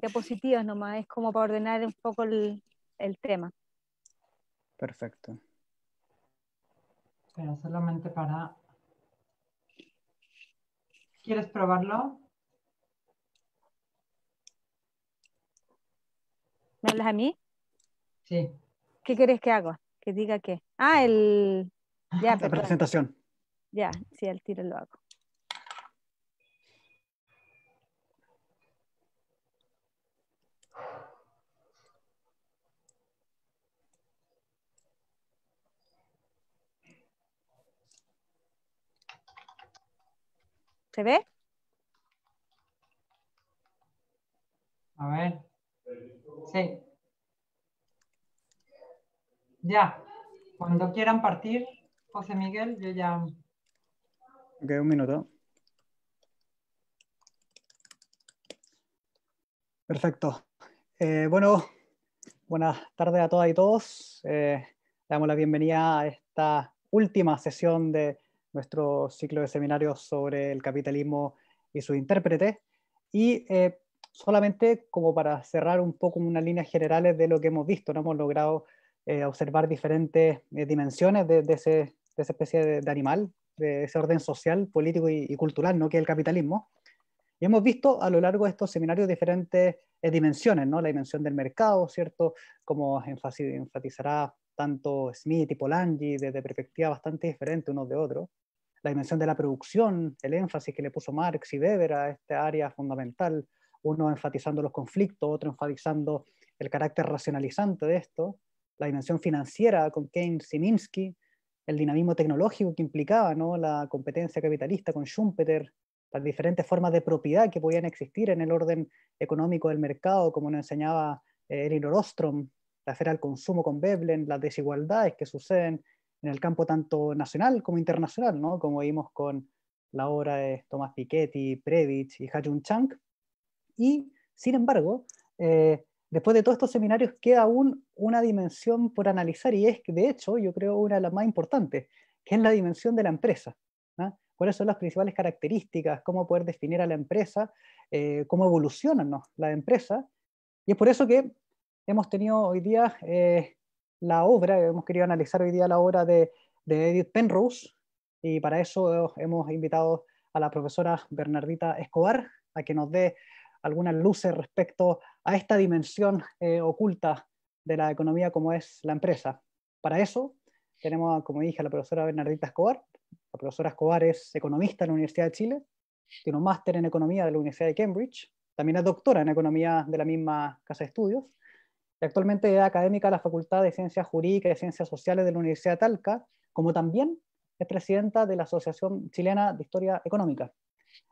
diapositivas nomás, es como para ordenar un poco el, el tema. Perfecto. Pero solamente para... ¿Quieres probarlo? ¿Me hablas a mí? Sí. ¿Qué quieres que haga? Que diga qué. Ah, el... Ya, La presentación. Ya, sí, el tiro lo hago. A ver. Sí. Ya. Cuando quieran partir, José Miguel, yo ya... Ok, un minuto. Perfecto. Eh, bueno, buenas tardes a todas y todos. Eh, damos la bienvenida a esta última sesión de nuestro ciclo de seminarios sobre el capitalismo y sus intérpretes. Y eh, solamente como para cerrar un poco unas líneas generales de lo que hemos visto, ¿no? hemos logrado eh, observar diferentes eh, dimensiones de, ese, de, esa especie de, animal, de ese orden social, político y, cultural, ¿no? que es el capitalismo. Y hemos visto a lo largo de estos seminarios diferentes dimensiones, ¿no? la dimensión del mercado, ¿cierto? como enfatizará tanto Smith y Polanyi desde perspectivas bastante diferentes unos de otros la dimensión de la producción, el énfasis que le puso Marx y Weber a esta área fundamental, uno enfatizando los conflictos, otro enfatizando el carácter racionalizante de esto, la dimensión financiera con Keynes y Minsky, el dinamismo tecnológico que implicaba ¿no? la competencia capitalista con Schumpeter, las diferentes formas de propiedad que podían existir en el orden económico del mercado, como nos enseñaba Erin eh, Elinor Ostrom, la esfera del consumo con Veblen, las desigualdades que suceden en el campo tanto nacional como internacional, ¿no? como vimos con la obra de Thomas Piketty, Previch y Hajun Chang. Y, sin embargo, eh, después de todos estos seminarios queda aún una dimensión por analizar y es, de hecho, yo creo una de las más importantes, que es la dimensión de la empresa. ¿ah? ¿Cuáles son las principales características? ¿Cómo poder definir a la empresa? Eh, ¿Cómo evoluciona ¿no? la empresa? Y es por eso que hemos tenido hoy día eh, la obra, hemos querido analizar hoy día la obra de, Edith Penrose, y para eso hemos invitado a la profesora Bernardita Escobar a que nos dé algunas luces respecto a esta dimensión eh, oculta de la economía como es la empresa. Para eso tenemos, como dije, a la profesora Bernardita Escobar. La profesora Escobar es economista en la Universidad de Chile, tiene un máster en economía de la Universidad de Cambridge, también es doctora en economía de la misma casa de estudios actualmente es académica de la Facultad de Ciencias Jurídicas y Ciencias Sociales de la Universidad de Talca, como también es presidenta de la Asociación Chilena de Historia Económica.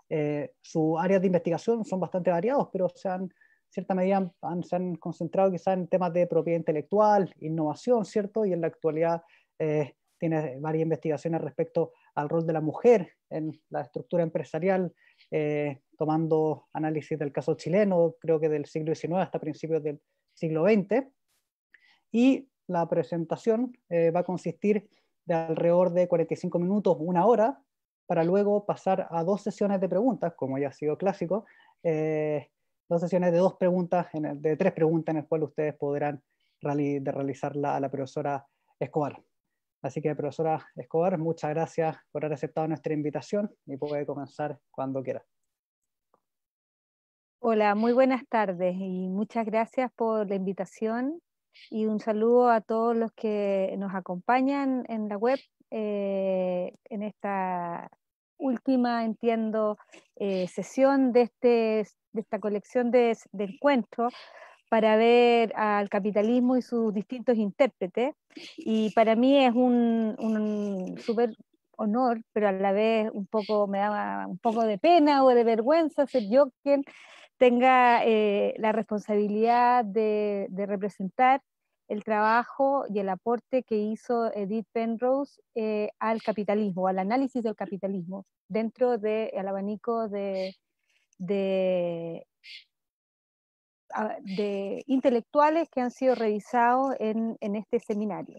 Eh, sus áreas de investigación son bastante variados, pero se han, en cierta medida han, se han concentrado quizás en temas de propiedad intelectual, innovación, ¿cierto? Y en la actualidad eh, tiene varias investigaciones respecto al rol de la mujer en la estructura empresarial, eh, tomando análisis del caso chileno, creo que del siglo XIX hasta principios del siglo XX, y la presentación eh, va a consistir de alrededor de 45 minutos, una hora, para luego pasar a dos sesiones de preguntas, como ya ha sido clásico, eh, dos sesiones de dos preguntas, de tres preguntas, en las cuales ustedes podrán de realizarla a la profesora Escobar. Así que, profesora Escobar, muchas gracias por haber aceptado nuestra invitación y puede comenzar cuando quiera. Hola, muy buenas tardes y muchas gracias por la invitación y un saludo a todos los que nos acompañan en la web eh, en esta última, entiendo, eh, sesión de, este, de esta colección de, encuentros para ver al capitalismo y sus distintos intérpretes. Y para mí es un, súper honor, pero a la vez un poco me daba un poco de pena o de vergüenza ser yo quien tenga eh, la responsabilidad de, representar el trabajo y el aporte que hizo Edith Penrose eh, al capitalismo, al análisis del capitalismo, dentro del abanico ah, de, intelectuales que han sido revisados en, este seminario.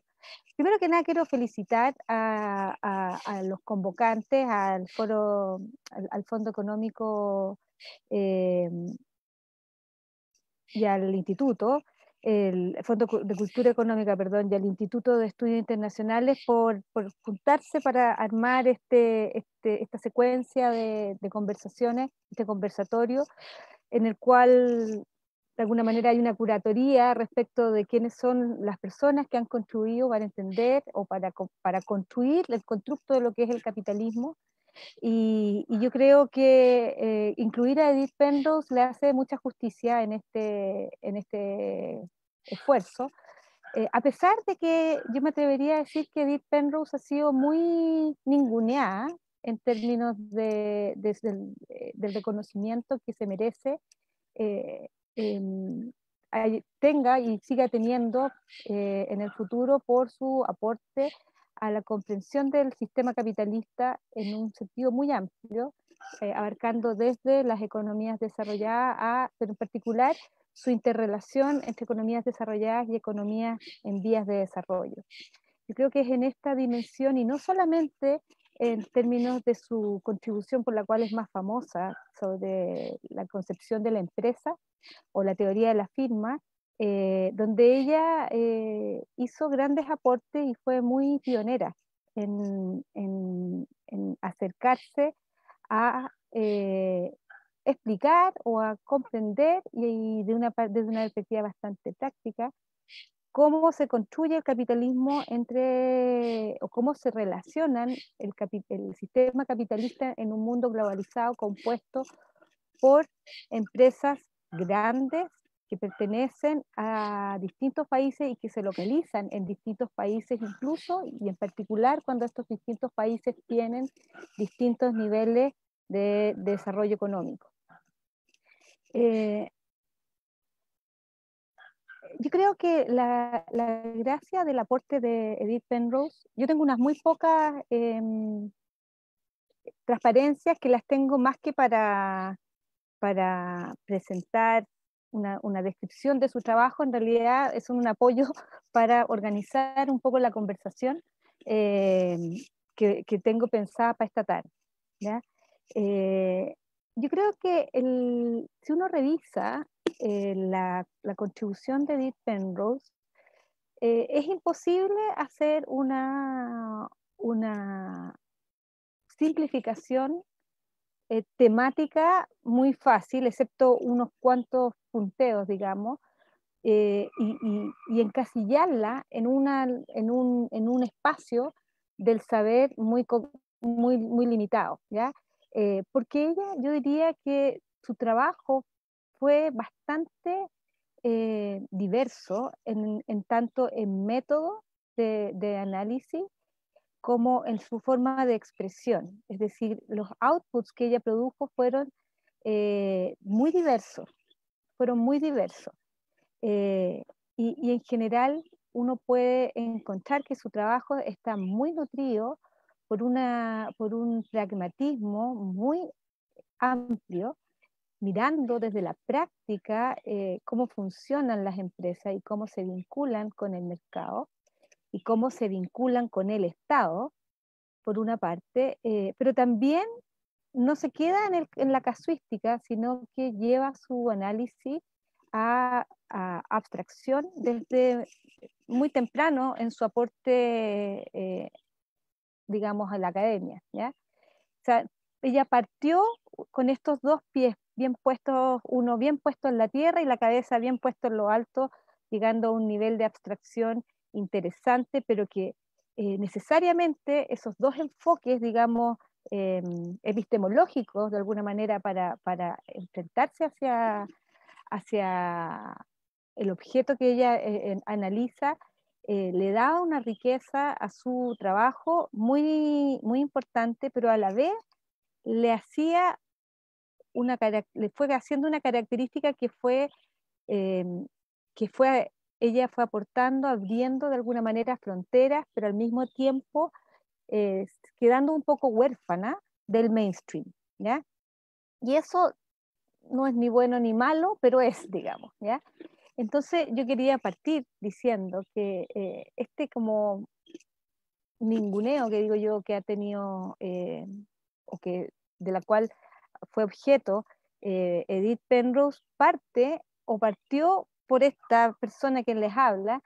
Primero que nada, quiero felicitar a, los convocantes, al, foro, al Fondo Económico Em, y al instituto, el Fondo de Cultura Económica, perdón, y al Instituto de Estudios Internacionales por, juntarse para armar este, este, esta secuencia de, de, conversaciones, este conversatorio, en el cual de alguna manera hay una curatoría respecto de quiénes son las personas que han contribuido para entender o para, para construir el constructo de lo que es el capitalismo. Y, y yo creo que eh, incluir a Edith Penrose le hace mucha justicia en este, en este esfuerzo. Eh, a pesar de que yo me atrevería a decir que Edith Penrose ha sido muy ninguneada en términos de, desde eh, del, reconocimiento que se merece eh, Em, tenga y siga teniendo eh, en el futuro por su aporte a la comprensión del sistema capitalista en un sentido muy amplio, eh, abarcando desde las economías desarrolladas a, pero en particular, su interrelación entre economías desarrolladas y economías en vías de desarrollo. Yo creo que es en esta dimensión y no solamente en términos de su contribución por la cual es más famosa sobre la concepción de la empresa, o la teoría de la firma, eh, donde ella eh, hizo grandes aportes y fue muy pionera en, acercarse a eh, explicar o a comprender y, de desde una perspectiva bastante táctica cómo se construye el capitalismo entre, o cómo se relacionan el, el, sistema capitalista en un mundo globalizado compuesto por empresas grandes que pertenecen a distintos países y que se localizan en distintos países incluso, y en particular cuando estos distintos países tienen distintos niveles de, desarrollo económico. Eh, yo creo que la, gracia del aporte de Edith Penrose, yo tengo unas muy pocas em, transparencias que las tengo más que para para presentar una, descripción de su trabajo, en realidad es un apoyo para organizar un poco la conversación eh, que, que, tengo pensada para esta tarde. Eh, yo creo que el, si uno revisa eh, la, contribución de Edith Penrose, es imposible hacer una, una simplificación eh, temática muy fácil, excepto unos cuantos punteos, digamos, eh, y, encasillarla en, una, en, un, espacio del saber muy, muy, muy limitado, ¿ya? Eh, porque ella, yo diría que su trabajo fue bastante diverso en, tanto en método de análisis como en su forma de expresión. Es decir, los outputs que ella produjo fueron eh, muy diversos, fueron muy diversos. Eh, y, en general uno puede encontrar que su trabajo está muy nutrido por, un pragmatismo muy amplio, mirando desde la práctica eh, cómo funcionan las empresas y cómo se vinculan con el mercado y cómo se vinculan con el Estado, por una parte, eh, pero también no se queda en, la casuística, sino que lleva su análisis a, abstracción desde muy temprano en su aporte, eh, digamos, a la academia. ¿ya? ella partió con estos dos pies bien puestos, uno bien puesto en la tierra y la cabeza bien puesto en lo alto, llegando a un nivel de abstracción interesante, pero que eh, necesariamente esos dos enfoques, digamos, eh, epistemológicos, de alguna manera, para, enfrentarse hacia, el objeto que ella eh, analiza, le daba una riqueza a su trabajo muy, muy importante, pero a la vez le hacía una le fue haciendo una característica que fue, que fue ella fue aportando, abriendo de alguna manera fronteras, pero al mismo tiempo eh, quedando un poco huérfana del mainstream. ¿ya? Y eso no es ni bueno ni malo, pero es, digamos. ¿ya? Entonces yo quería partir diciendo que eh, este como ninguneo que digo yo que ha tenido, eh, o que de la cual fue objeto Edith Penrose, parte o partió por esta persona que les habla,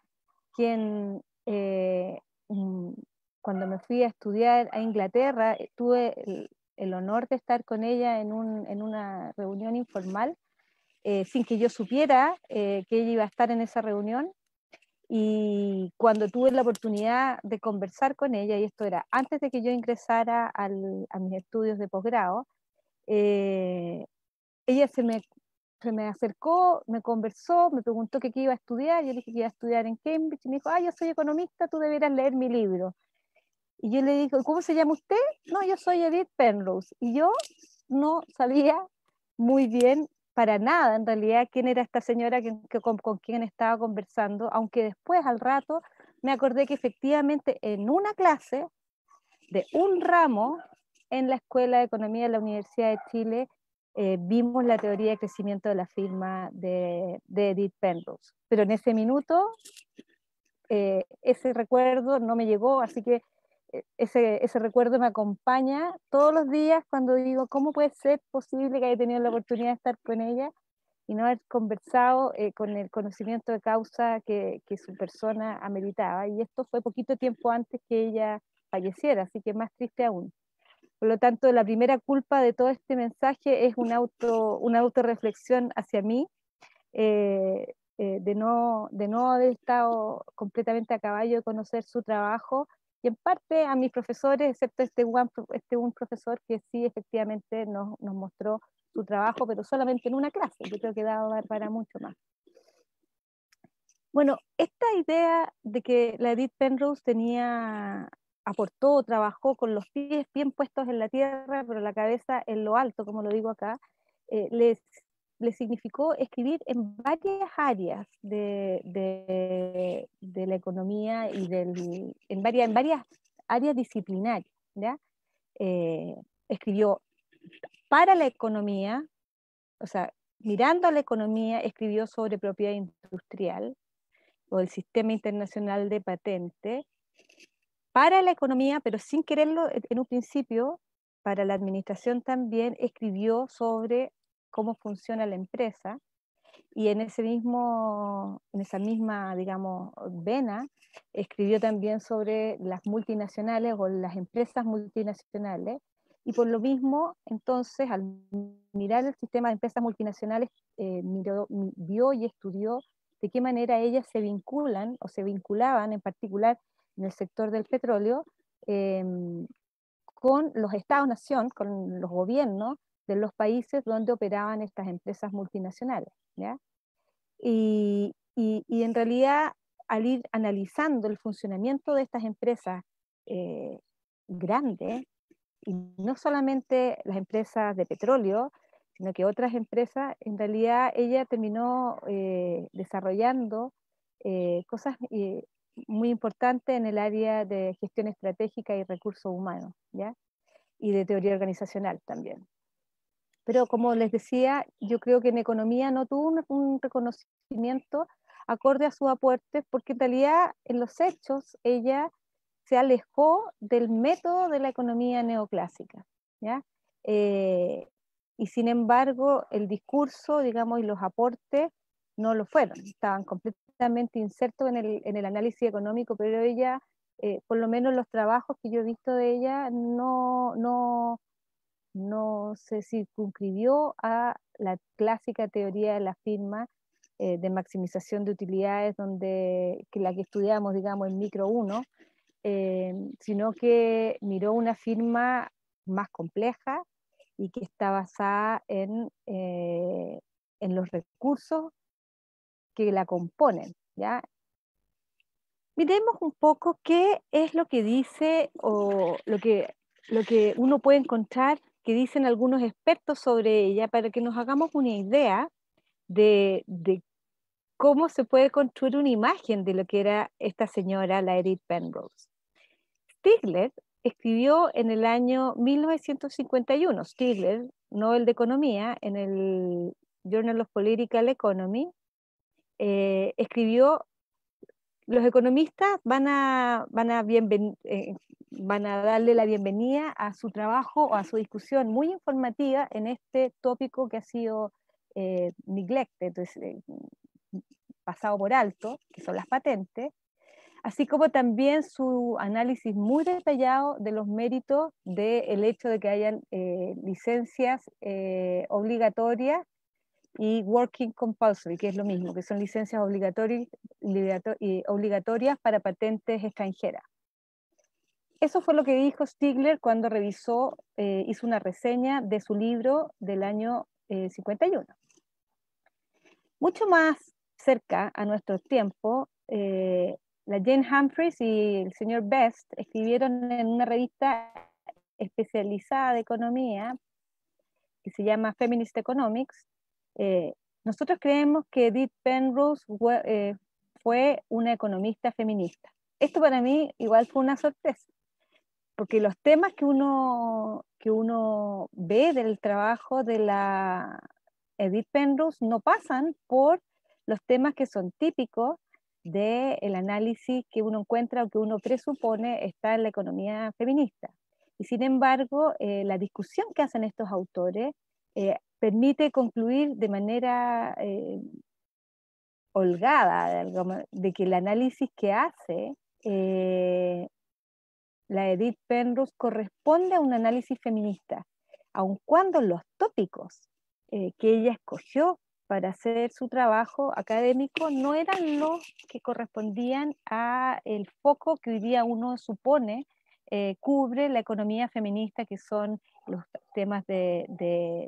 quien eh, mm, cuando me fui a estudiar a Inglaterra eh, tuve el, honor de estar con ella en, una reunión informal, eh, sin que yo supiera que ella iba a estar en esa reunión. Y cuando tuve la oportunidad de conversar con ella, y esto era antes de que yo ingresara a mis estudios de posgrado, ella se me se me acercó, me conversó, me preguntó que qué iba a estudiar, yo le dije que iba a estudiar en Cambridge, y me dijo, ah, yo soy economista, tú deberías leer mi libro. Y yo le dije, ¿cómo se llama usted? No, yo soy Edith Penrose. Y yo no sabía muy bien, para nada en realidad, quién era esta señora con, con quien estaba conversando, aunque después al rato me acordé que efectivamente en una clase de un ramo en la Escuela de Economía de la Universidad de Chile eh, vimos la teoría de crecimiento de la firma de, Edith Penrose. Pero en ese minuto eh, ese recuerdo no me llegó, así que eh, ese, ese, recuerdo me acompaña todos los días cuando digo, ¿cómo puede ser posible que haya tenido la oportunidad de estar con ella y no haber conversado con el conocimiento de causa que, que, su persona ameritaba? Y esto fue poquito tiempo antes que ella falleciera, así que más triste aún. Por lo tanto, la primera culpa de todo este mensaje es un auto, una autorreflexión hacia mí, eh, eh, de, no, de no haber estado completamente a caballo de conocer su trabajo, y en parte a mis profesores, excepto este, este un profesor que sí efectivamente nos, nos, mostró su trabajo, pero solamente en una clase, yo creo que daba para mucho más. Bueno, esta idea de que la Edith Penrose tenía aportó, trabajó con los pies bien puestos en la tierra, pero la cabeza en lo alto, como lo digo acá, eh, le significó escribir en varias áreas de, de, la economía y del, en, varias, en varias áreas disciplinarias. Eh, escribió para la economía, o sea, mirando a la economía, escribió sobre propiedad industrial o el sistema internacional de patentes, para la economía, pero sin quererlo e-, en un principio, para la administración también escribió sobre cómo funciona la empresa y en ese mismo en esa misma digamos vena escribió también sobre las multinacionales o las empresas multinacionales y por lo mismo entonces al mirar el sistema de empresas multinacionales eh, vio y estudió de qué manera ellas se vinculan o se vinculaban en particular en el sector del petróleo em, con los estados-nación, con los gobiernos de los países donde operaban estas empresas multinacionales. ¿ya? Y, y, en realidad, al ir analizando el funcionamiento de estas empresas eh, grandes, y no solamente las empresas de petróleo, sino que otras empresas, en realidad ella terminó eh, desarrollando eh, cosas muy importante en el área de gestión estratégica y recursos humanos, ¿ya? Y de teoría organizacional también. Pero como les decía, yo creo que en economía no tuvo un, reconocimiento acorde a sus aportes, porque en realidad en los hechos ella se alejó del método de la economía neoclásica, ¿ya? Eh, y sin embargo, el discurso, digamos, y los aportes no lo fueron, estaban completamente insertos en el, análisis económico, pero ella, eh, por lo menos los trabajos que yo he visto de ella, no, no, no se circunscribió a la clásica teoría de la firma eh, de maximización de utilidades, donde, que la que estudiamos, digamos, en micro 1, eh, sino que miró una firma más compleja y que está basada en, en los recursos que la componen, ¿ya? Miremos un poco qué es lo que dice o lo que, lo que uno puede encontrar que dicen algunos expertos sobre ella para que nos hagamos una idea de, de cómo se puede construir una imagen de lo que era esta señora, la Edith Penrose. Stigler escribió en el año 1951, Stigler, Nobel de Economía, en el Journal of Political Economy, eh, escribió, los economistas eh, van a, darle la bienvenida a su trabajo o a su discusión muy informativa en este tópico que ha sido eh, entonces, eh, pasado por alto, que son las patentes, así como también su análisis muy detallado de los méritos del hecho de que hayan licencias obligatorias y Working Compulsory, que es lo mismo, que son licencias obligatorias, para patentes extranjeras. Eso fue lo que dijo Stigler cuando revisó, eh, hizo una reseña de su libro del año 51. Eh, Mucho más cerca a nuestro tiempo, eh, la Jane Humphries y el señor Best escribieron en una revista especializada de economía que se llama Feminist Economics, eh, nosotros creemos que Edith Penrose eh, fue, una economista feminista. Esto para mí igual fue una sorpresa, porque los temas que uno, que uno ve del trabajo de la Edith Penrose no pasan por los temas que son típicos del análisis que uno encuentra o que uno presupone está en la economía feminista. Y sin embargo, eh, la discusión que hacen estos autores eh, permite concluir de manera eh, holgada de que el análisis que hace eh, la Edith Penrose corresponde a un análisis feminista, aun cuando los tópicos eh, que ella escogió para hacer su trabajo académico no eran los que correspondían a el foco que hoy día uno supone eh, cubre la economía feminista, que son los temas de,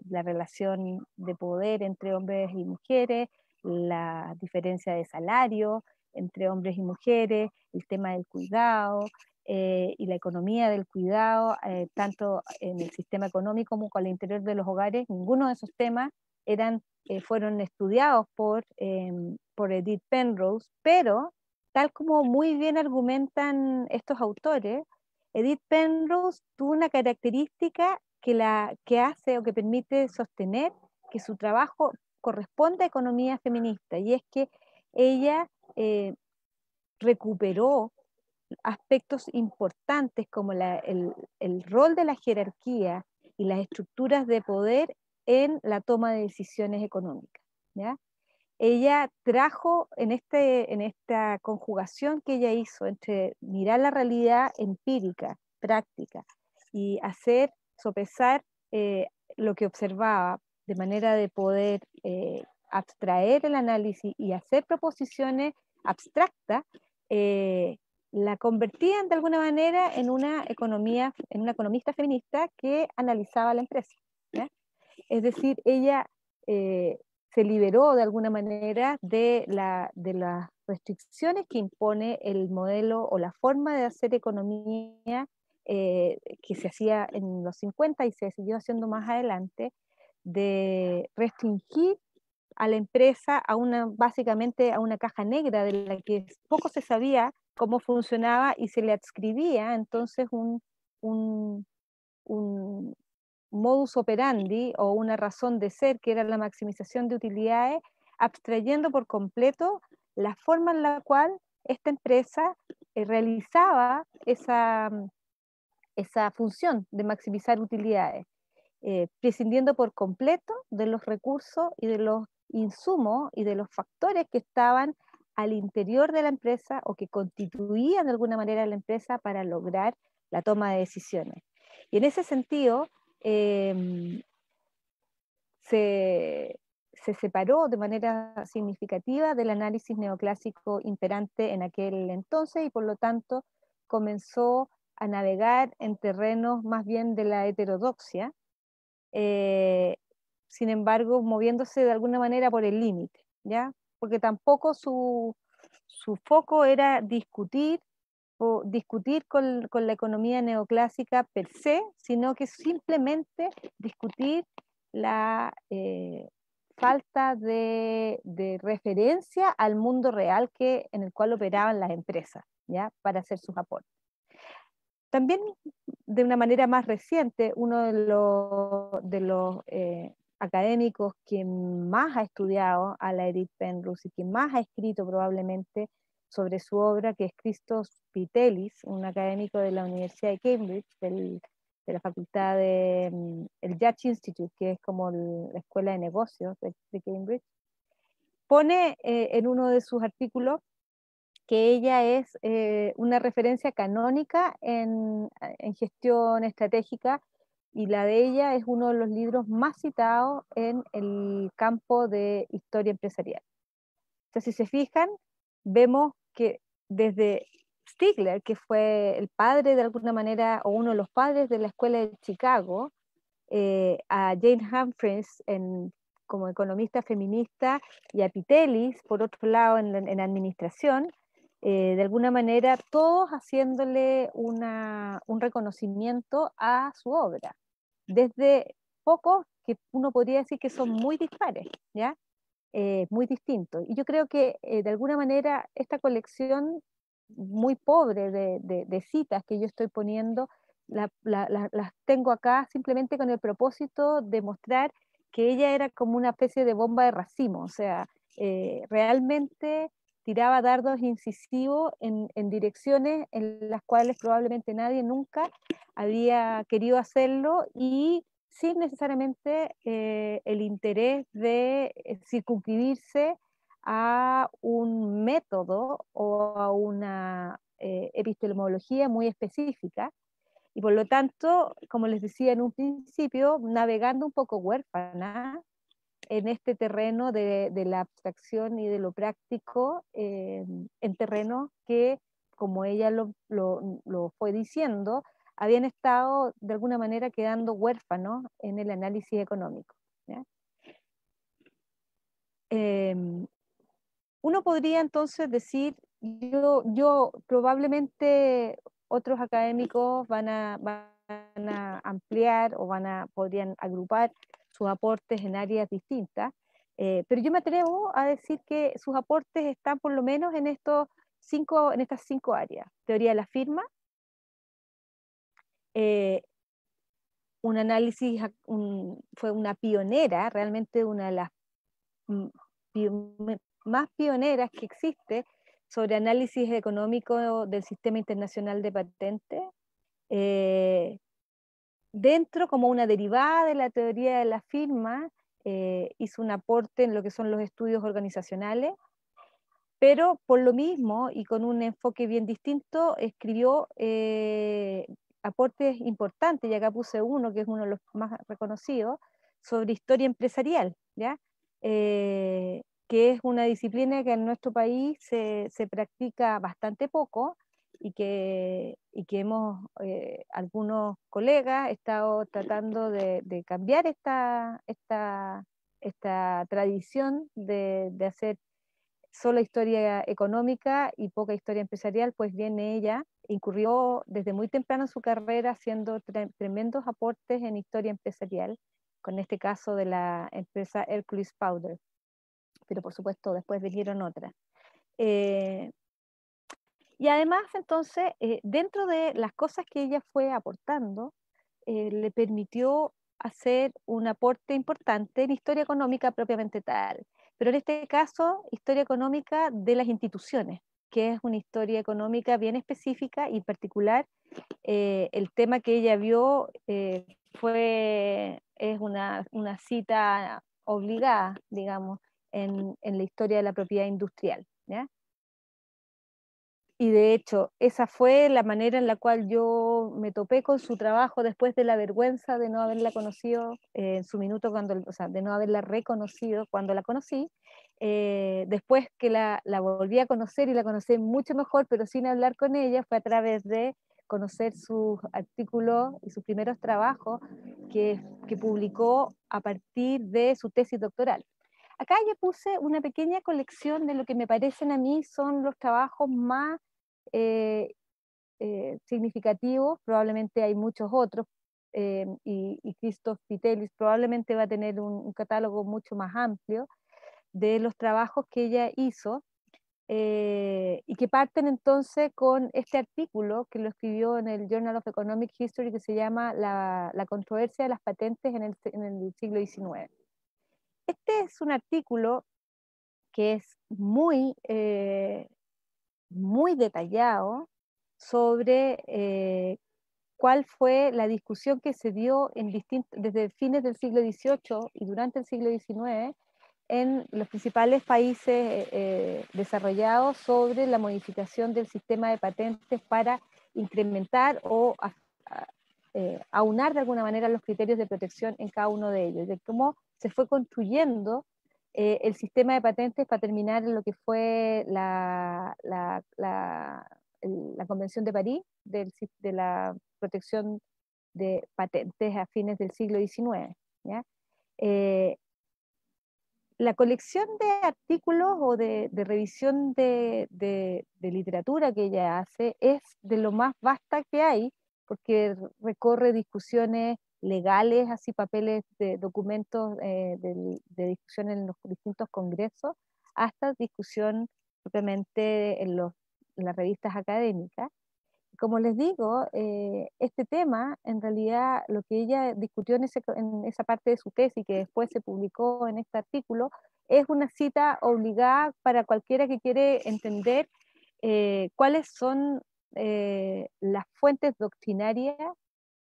la relación de poder entre hombres y mujeres, la diferencia de salario entre hombres y mujeres, el tema del cuidado eh, y la economía del cuidado, eh, tanto en el sistema económico como al interior de los hogares. Ninguno de esos temas eran, fueron estudiados por, por Edith Penrose, pero tal como muy bien argumentan estos autores, Edith Penrose tuvo una característica que, la, que hace o que permite sostener que su trabajo corresponde a economía feminista, y es que ella eh, recuperó aspectos importantes como el, el, rol de la jerarquía y las estructuras de poder en la toma de decisiones económicas. ¿ya? ella trajo en, este, en esta conjugación que ella hizo entre mirar la realidad empírica, práctica, y hacer, sopesar eh, lo que observaba de manera de poder eh, abstraer el análisis y hacer proposiciones abstractas, eh, la convertían de alguna manera en una, economía, en una economista feminista que analizaba la empresa. Es decir, ella se liberó de alguna manera de, la, de las restricciones que impone el modelo o la forma de hacer economía eh, que se hacía en los 50 y se siguió haciendo más adelante, de restringir a la empresa a una, básicamente a una caja negra de la que poco se sabía cómo funcionaba y se le adscribía entonces un modus operandi o una razón de ser, que era la maximización de utilidades, abstrayendo por completo la forma en la cual esta empresa eh, realizaba esa, mm, esa función de maximizar utilidades, eh, prescindiendo por completo de los recursos y de los insumos y de los factores que estaban al interior de la empresa o que constituían de alguna manera la empresa para lograr la toma de decisiones. Y en ese sentido, Em, se, separó de manera significativa del análisis neoclásico imperante en aquel entonces y por lo tanto comenzó a navegar en terrenos más bien de la heterodoxia, eh, sin embargo, moviéndose de alguna manera por el límite, ¿ya? Porque tampoco su, su foco era discutir discutir con, la economía neoclásica per se, sino que simplemente discutir la eh, falta de, referencia al mundo real en el cual operaban las empresas ¿ya? para hacer sus aportes. También de una manera más reciente, uno de los, eh, académicos que más ha estudiado a la Edith Penrose y que más ha escrito probablemente sobre su obra, que es Christos Pitelis, un académico de la Universidad de Cambridge, de la facultad de mm, el Dutch Institute, que es como la escuela de negocios de, Cambridge, pone eh, en uno de sus artículos que ella es eh, una referencia canónica en, en, gestión estratégica y la de ella es uno de los libros más citados en el campo de historia empresarial. Entonces, si se fijan, vemos que desde Stigler, que fue el padre de alguna manera, o uno de los padres de la escuela de Chicago, eh, a Jane Humphreys como economista feminista y a Pitelis, por otro lado, en, en administración, eh, de alguna manera todos haciéndole una, un reconocimiento a su obra, desde pocos que uno podría decir que son muy dispares, ¿ya? eh, muy distinto. Y yo creo que eh, de alguna manera esta colección muy pobre de, de, citas que yo estoy poniendo, las tengo acá simplemente con el propósito de mostrar que ella era como una especie de bomba de racimo, o sea, eh, realmente tiraba dardos incisivos en, en, direcciones en las cuales probablemente nadie nunca había querido hacerlo y sin necesariamente eh, el interés de eh, circunscribirse a un método o a una eh, epistemología muy específica. Y por lo tanto, como les decía en un principio, navegando un poco huérfana en este terreno de, la abstracción y de lo práctico, en terreno que, como ella lo fue diciendo, habían estado de alguna manera quedando huérfanos en el análisis económico. Em, uno podría entonces decir, yo, yo probablemente otros académicos van a, van a ampliar o van a, podrían agrupar sus aportes en áreas distintas, eh, pero yo me atrevo a decir que sus aportes están por lo menos en, estos cinco, en estas cinco áreas. Teoría de la firma, eh, un análisis, fue una pionera, realmente una de las mm, más pioneras que existe sobre análisis económico del sistema internacional de patentes, eh, dentro como una derivada de la teoría de la firma, eh, hizo un aporte en lo que son los estudios organizacionales, pero por lo mismo y con un enfoque bien distinto, escribió aportes importantes, y acá puse uno que es uno de los más reconocidos, sobre historia empresarial, ¿ya? Eh, que es una disciplina que en nuestro país se, se practica bastante poco y que, y que hemos, eh, algunos colegas, estado tratando de, cambiar esta, esta, esta tradición de, de hacer solo historia económica y poca historia empresarial, pues viene ella incurrió desde muy temprano en su carrera haciendo tremendos aportes en historia empresarial, con este caso de la empresa Hercules Powder, pero por supuesto después vinieron otras. Eh, y además, entonces, eh, dentro de las cosas que ella fue aportando, eh, le permitió hacer un aporte importante en historia económica propiamente tal, pero en este caso, historia económica de las instituciones, que es una historia económica bien específica y particular eh, el tema que ella vio eh, fue, es una, cita obligada, digamos, en, la historia de la propiedad industrial. Y de hecho, esa fue la manera en la cual yo me topé con su trabajo después de la vergüenza de no haberla conocido eh, en su minuto, cuando, o sea, de no haberla reconocido cuando la conocí. Eh, después que la, volví a conocer y la conocí mucho mejor, pero sin hablar con ella, fue a través de conocer sus artículos y sus primeros trabajos que, publicó a partir de su tesis doctoral. Acá yo puse una pequeña colección de lo que me parecen a mí son los trabajos más eh, eh, significativos, probablemente hay muchos otros, y, y Christoph Pitelis probablemente va a tener un, catálogo mucho más amplio, de los trabajos que ella hizo eh, y que parten entonces con este artículo que lo escribió en el Journal of Economic History que se llama La, controversia de las patentes en el, siglo XIX. Este es un artículo que es muy, eh, muy detallado sobre eh, cuál fue la discusión que se dio en desde fines del siglo XVIII y durante el siglo XIX en los principales países eh, eh, desarrollados sobre la modificación del sistema de patentes para incrementar o eh, aunar de alguna manera los criterios de protección en cada uno de ellos, de cómo se fue construyendo el sistema de patentes para terminar lo que fue la, la, la, la Convención de París del, de la protección de patentes a fines del siglo XIX. ¿ya? la colección de artículos o de, revisión de, literatura que ella hace es de lo más vasta que hay, porque recorre discusiones legales, así papeles de documentos eh, de, discusión en los distintos congresos, hasta discusión propiamente en las revistas académicas como les digo, eh, este tema, en realidad, lo que ella discutió en, esa parte de su tesis, que después se publicó en este artículo, es una cita obligada para cualquiera que quiere entender eh, cuáles son eh, las fuentes doctrinarias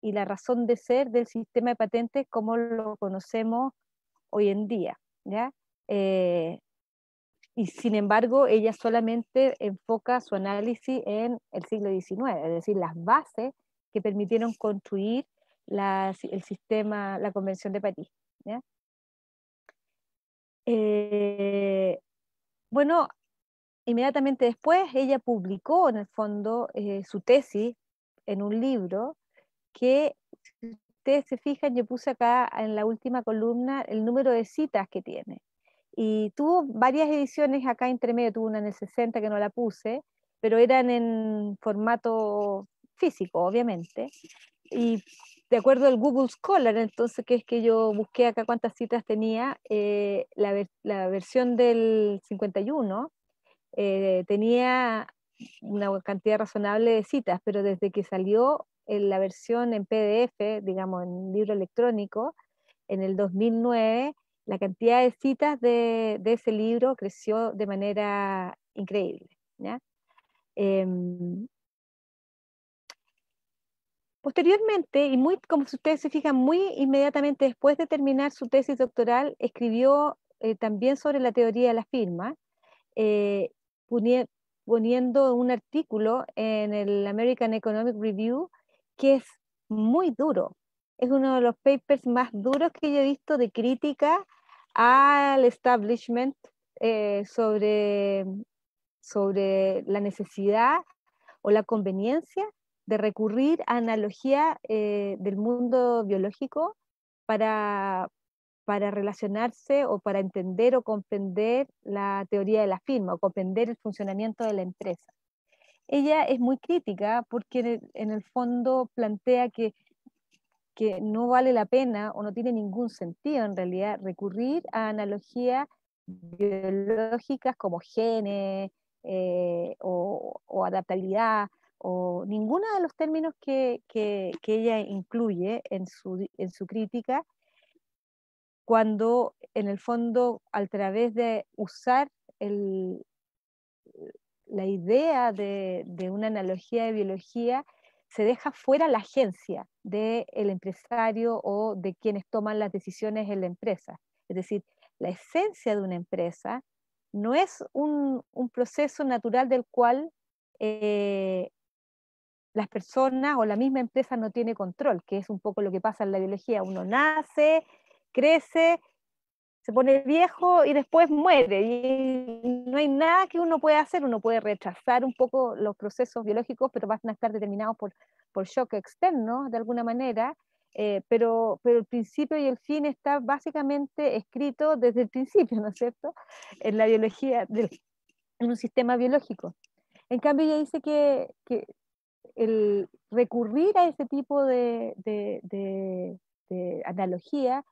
y la razón de ser del sistema de patentes como lo conocemos hoy en día. ¿ya? y sin embargo ella solamente enfoca su análisis en el siglo XIX, es decir, las bases que permitieron construir el sistema, la Convención de París. Eh, bueno, inmediatamente después ella publicó en el fondo eh, su tesis en un libro que, si ustedes se fijan, yo puse acá en la última columna el número de citas que tiene y tuvo varias ediciones acá entre medio, tuvo una en el 60 que no la puse, pero eran en formato físico, obviamente, y de acuerdo al Google Scholar, entonces que es que yo busqué acá cuántas citas tenía, eh, la, la, versión del 51 eh, tenía una cantidad razonable de citas, pero desde que salió eh, la versión en PDF, digamos en libro electrónico, en el 2009, la cantidad de citas de, ese libro creció de manera increíble. Em, posteriormente, y muy, como ustedes se fijan, muy inmediatamente después de terminar su tesis doctoral, escribió eh, también sobre la teoría de la firma, eh, poniendo un artículo en el American Economic Review que es muy duro, es uno de los papers más duros que yo he visto de crítica al establishment eh, sobre, sobre la necesidad o la conveniencia de recurrir a analogía eh, del mundo biológico para, para relacionarse o para entender o comprender la teoría de la firma o comprender el funcionamiento de la empresa. Ella es muy crítica porque en el fondo plantea que que no vale la pena o no tiene ningún sentido en realidad recurrir a analogías biológicas como genes eh, o, adaptabilidad o ninguno de los términos que, ella incluye en su, crítica cuando en el fondo a través de usar la idea de, una analogía de biología se deja fuera la agencia del empresario o de quienes toman las decisiones en la empresa. Es decir, la esencia de una empresa no es un, proceso natural del cual eh, las personas o la misma empresa no tiene control, que es un poco lo que pasa en la biología. Uno nace, crece se pone viejo y después muere. Y no hay nada que uno pueda hacer, uno puede retrasar un poco los procesos biológicos, pero van a estar determinados por, por shock externo, de alguna manera. Eh, pero, el principio y el fin está básicamente escrito desde el principio, ¿no es cierto?, en la biología, en un sistema biológico. En cambio, ella dice que, el recurrir a ese tipo de analogía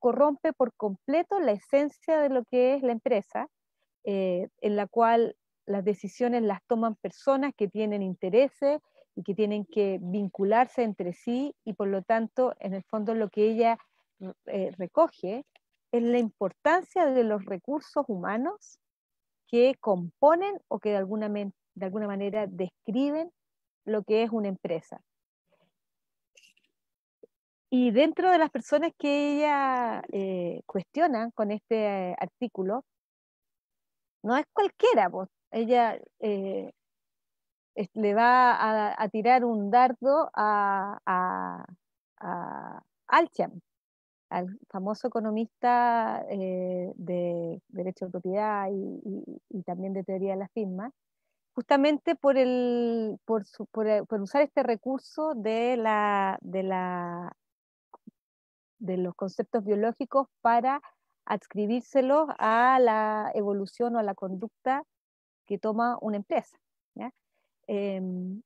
corrompe por completo la esencia de lo que es la empresa, eh, en la cual las decisiones las toman personas que tienen intereses y que tienen que vincularse entre sí y por lo tanto, en el fondo, lo que ella eh, recoge es la importancia de los recursos humanos que componen o que de de alguna manera describen lo que es una empresa. Y dentro de las personas que ella eh, cuestiona con este eh, artículo, no es cualquiera, pues. ella eh, le va a, tirar un dardo a, Alcham, al famoso economista de derecho de propiedad y, también de teoría de la firma, justamente por, el, por usar este recurso de la, de la de los conceptos biológicos para adscribírselos a la evolución o a la conducta que toma una empresa. Em,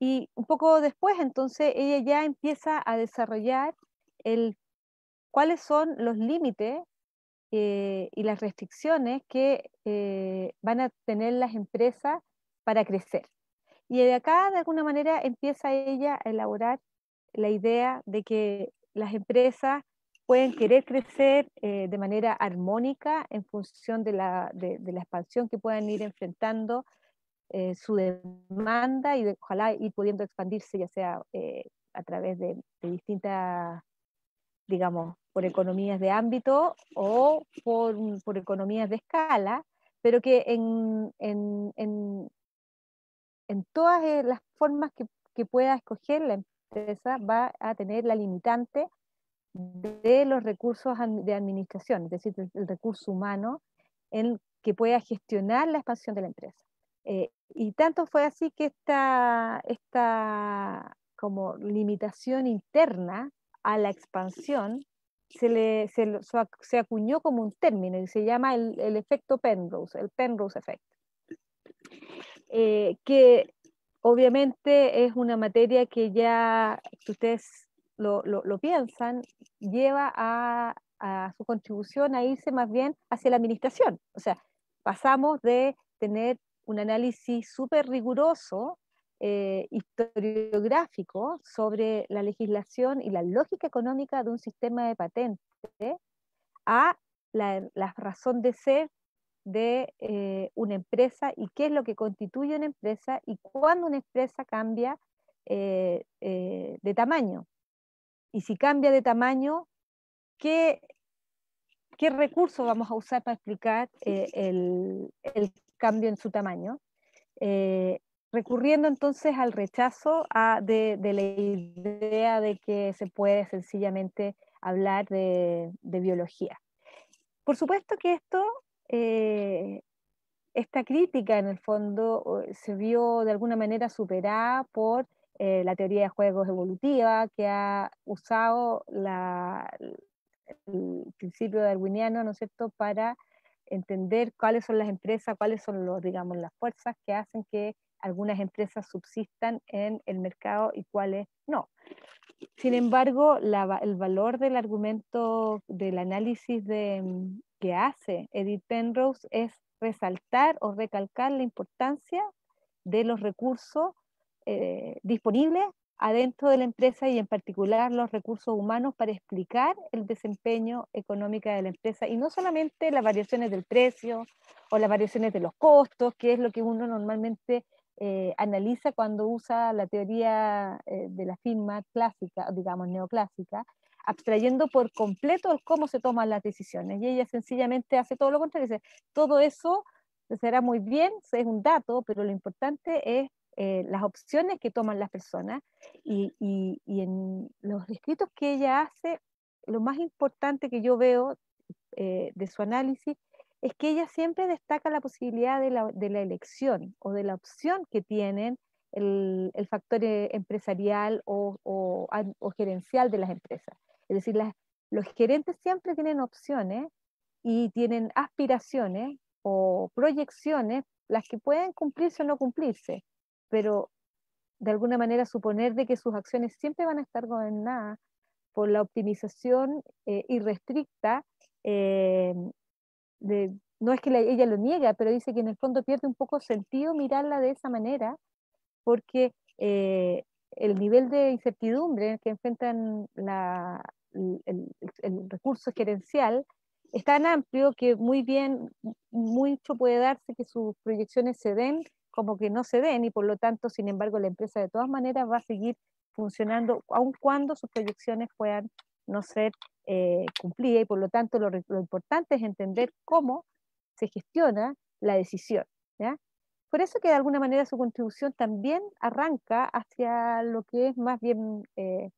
y un poco después, entonces, ella ya empieza a desarrollar el, cuáles son los límites eh, y las restricciones que eh, van a tener las empresas para crecer. Y de acá, de alguna manera, empieza ella a elaborar la idea de que las empresas pueden querer crecer eh, de manera armónica en función de la, de, la expansión que puedan ir enfrentando eh, su demanda y ojalá ir pudiendo expandirse ya sea eh, a través de, distintas, digamos, por economías de ámbito o por, economías de escala, pero que en, todas las formas que, que pueda escoger la empresa, empresa va a tener la limitante de los recursos de administración, es decir, el, recurso humano en que pueda gestionar la expansión de la empresa. Eh, y tanto fue así que esta, esta como limitación interna a la expansión se, le, se, acuñó como un término y se llama el, efecto Penrose, el Penrose Effect, eh, que Obviamente es una materia que ya, ustedes lo, piensan, lleva a, su contribución a irse más bien hacia la administración. O sea, pasamos de tener un análisis súper riguroso, eh, historiográfico, sobre la legislación y la lógica económica de un sistema de patente, a la, la razón de ser de eh, una empresa y qué es lo que constituye una empresa y cuándo una empresa cambia eh, eh, de tamaño. Y si cambia de tamaño, ¿qué, qué recurso vamos a usar para explicar el, cambio en su tamaño? recurriendo entonces al rechazo ah, de, la idea de que se puede sencillamente hablar de, de biología. Por supuesto que esto eh, esta crítica en el fondo se vio de alguna manera superada por eh, la teoría de juegos evolutiva que ha usado la, el principio darwiniano, ¿no es cierto?, para entender cuáles son las empresas, cuáles son los, digamos, las fuerzas que hacen que algunas empresas subsistan en el mercado y cuáles no. Sin embargo, el valor del argumento del análisis de, mm, que hace Edith Penrose es resaltar o recalcar la importancia de los recursos eh, disponibles adentro de la empresa y en particular los recursos humanos para explicar el desempeño económico de la empresa y no solamente las variaciones del precio o las variaciones de los costos, que es lo que uno normalmente eh, analiza cuando usa la teoría eh, de la firma clásica, digamos neoclásica, abstrayendo por completo cómo se toman las decisiones. Y ella sencillamente hace todo lo contrario, dice, todo eso será muy bien, es un dato, pero lo importante es eh, las opciones que toman las personas. Y, y, en los escritos que ella hace, lo más importante que yo veo eh, de su análisis es que ella siempre destaca la posibilidad de la, de la elección o de la opción que tienen el, el factor eh, empresarial o, o, gerencial de las empresas. Es decir, los gerentes siempre tienen opciones y tienen aspiraciones o proyecciones, las que pueden cumplirse o no cumplirse, pero de alguna manera suponer de que sus acciones siempre van a estar gobernadas por la optimización eh, irrestricta, eh, no es que ella lo niega, pero dice que en el fondo pierde un poco sentido mirarla de esa manera, porque eh, el nivel de incertidumbre que enfrentan la, el, el recurso gerencial es tan amplio que muy bien, mucho puede darse que sus proyecciones se den como que no se den y por lo tanto, sin embargo, la empresa de todas maneras va a seguir funcionando aun cuando sus proyecciones puedan no ser eh, cumplidas y por lo tanto lo, importante es entender cómo se gestiona la decisión. ¿ya? Por eso que de alguna manera su contribución también arranca hacia lo que es más bien eh,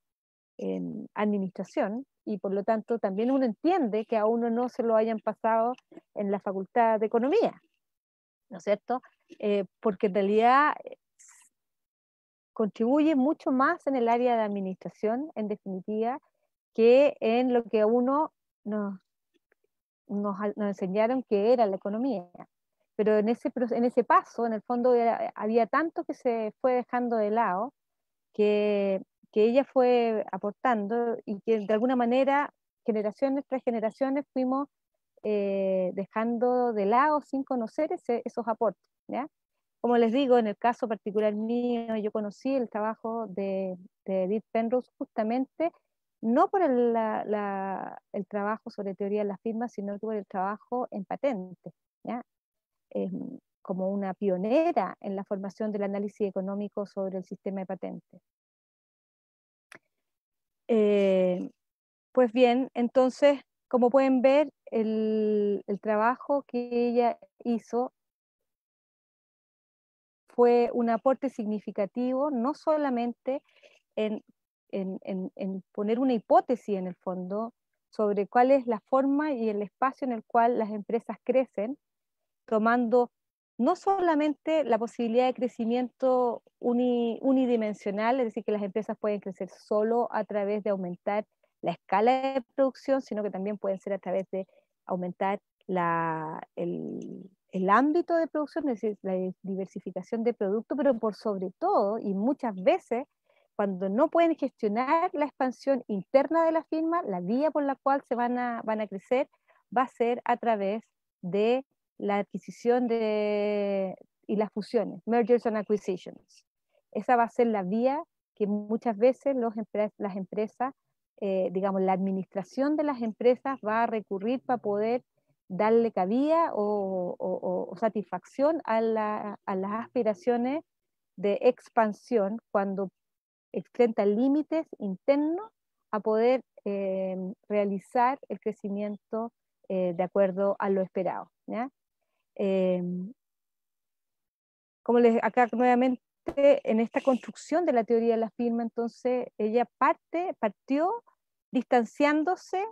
en administración y por lo tanto también uno entiende que a uno no se lo hayan pasado en la facultad de economía, ¿no es cierto? Eh, porque en realidad eh, contribuye mucho más en el área de administración, en definitiva, que en lo que a uno nos, nos, enseñaron que era la economía. Pero en ese, en ese paso, en el fondo, había tanto que se fue dejando de lado que que ella fue aportando y que de alguna manera generaciones tras generaciones fuimos eh, dejando de lado sin conocer esos aportes. Como les digo, en el caso particular mío, yo conocí el trabajo de, Edith Penrose justamente no por el, trabajo sobre teoría de las firmas, sino por el trabajo en patentes, eh, como una pionera en la formación del análisis económico sobre el sistema de patentes. Eh, pues bien, entonces, como pueden ver, el, trabajo que ella hizo fue un aporte significativo, no solamente en, en, poner una hipótesis en el fondo sobre cuál es la forma y el espacio en el cual las empresas crecen, tomando no solamente la posibilidad de crecimiento unidimensional, es decir, que las empresas pueden crecer solo a través de aumentar la escala de producción, sino que también pueden ser a través de aumentar la, el, ámbito de producción, es decir, la diversificación de producto, pero por sobre todo, y muchas veces, cuando no pueden gestionar la expansión interna de la firma, la vía por la cual se van van a crecer va a ser a través de la adquisición de, y las fusiones, mergers and acquisitions. Esa va a ser la vía que muchas veces los las empresas, eh, digamos, la administración de las empresas va a recurrir para poder darle cabida o, satisfacción a, las aspiraciones de expansión cuando exenta límites internos a poder eh, realizar el crecimiento eh, de acuerdo a lo esperado. ¿ya? Em, como les acá nuevamente en esta construcción de la teoría de la firma, entonces ella parte, partió distanciándose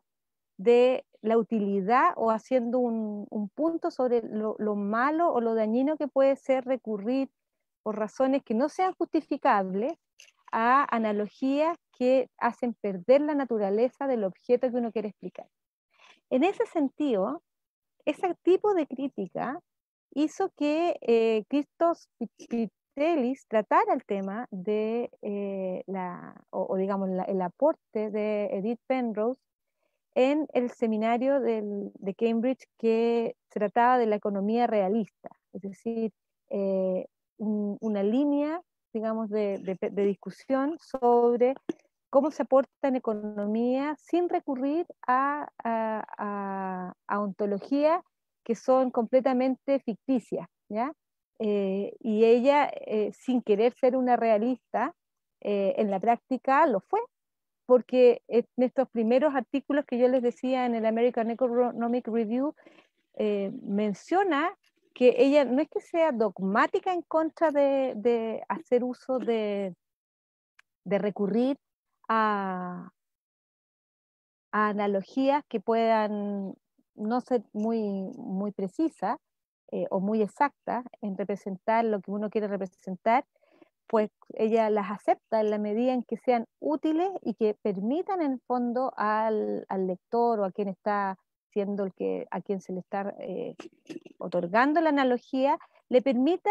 de la utilidad o haciendo un, punto sobre lo, lo, malo o lo dañino que puede ser recurrir por razones que no sean justificables a analogías que hacen perder la naturaleza del objeto que uno quiere explicar. En ese sentido, ese tipo de crítica hizo que eh, Christos tratara el tema de eh, la, o, digamos el aporte de Edith Penrose en el seminario de Cambridge que trataba de la economía realista, es decir, eh, una línea, digamos, de discusión sobre cómo se aporta en economía sin recurrir a, ontologías que son completamente ficticias. ¿ya? Eh, y ella, eh, sin querer ser una realista, eh, en la práctica lo fue, porque en estos primeros artículos que yo les decía en el American Economic Review, menciona que ella no es que sea dogmática en contra de, de hacer uso de, de recurrir a, analogías que puedan no ser muy, muy precisas eh, o muy exactas en representar lo que uno quiere representar, pues ella las acepta en la medida en que sean útiles y que permitan en el fondo al, lector o a quien está siendo el que a quien se le está eh, otorgando la analogía, le permita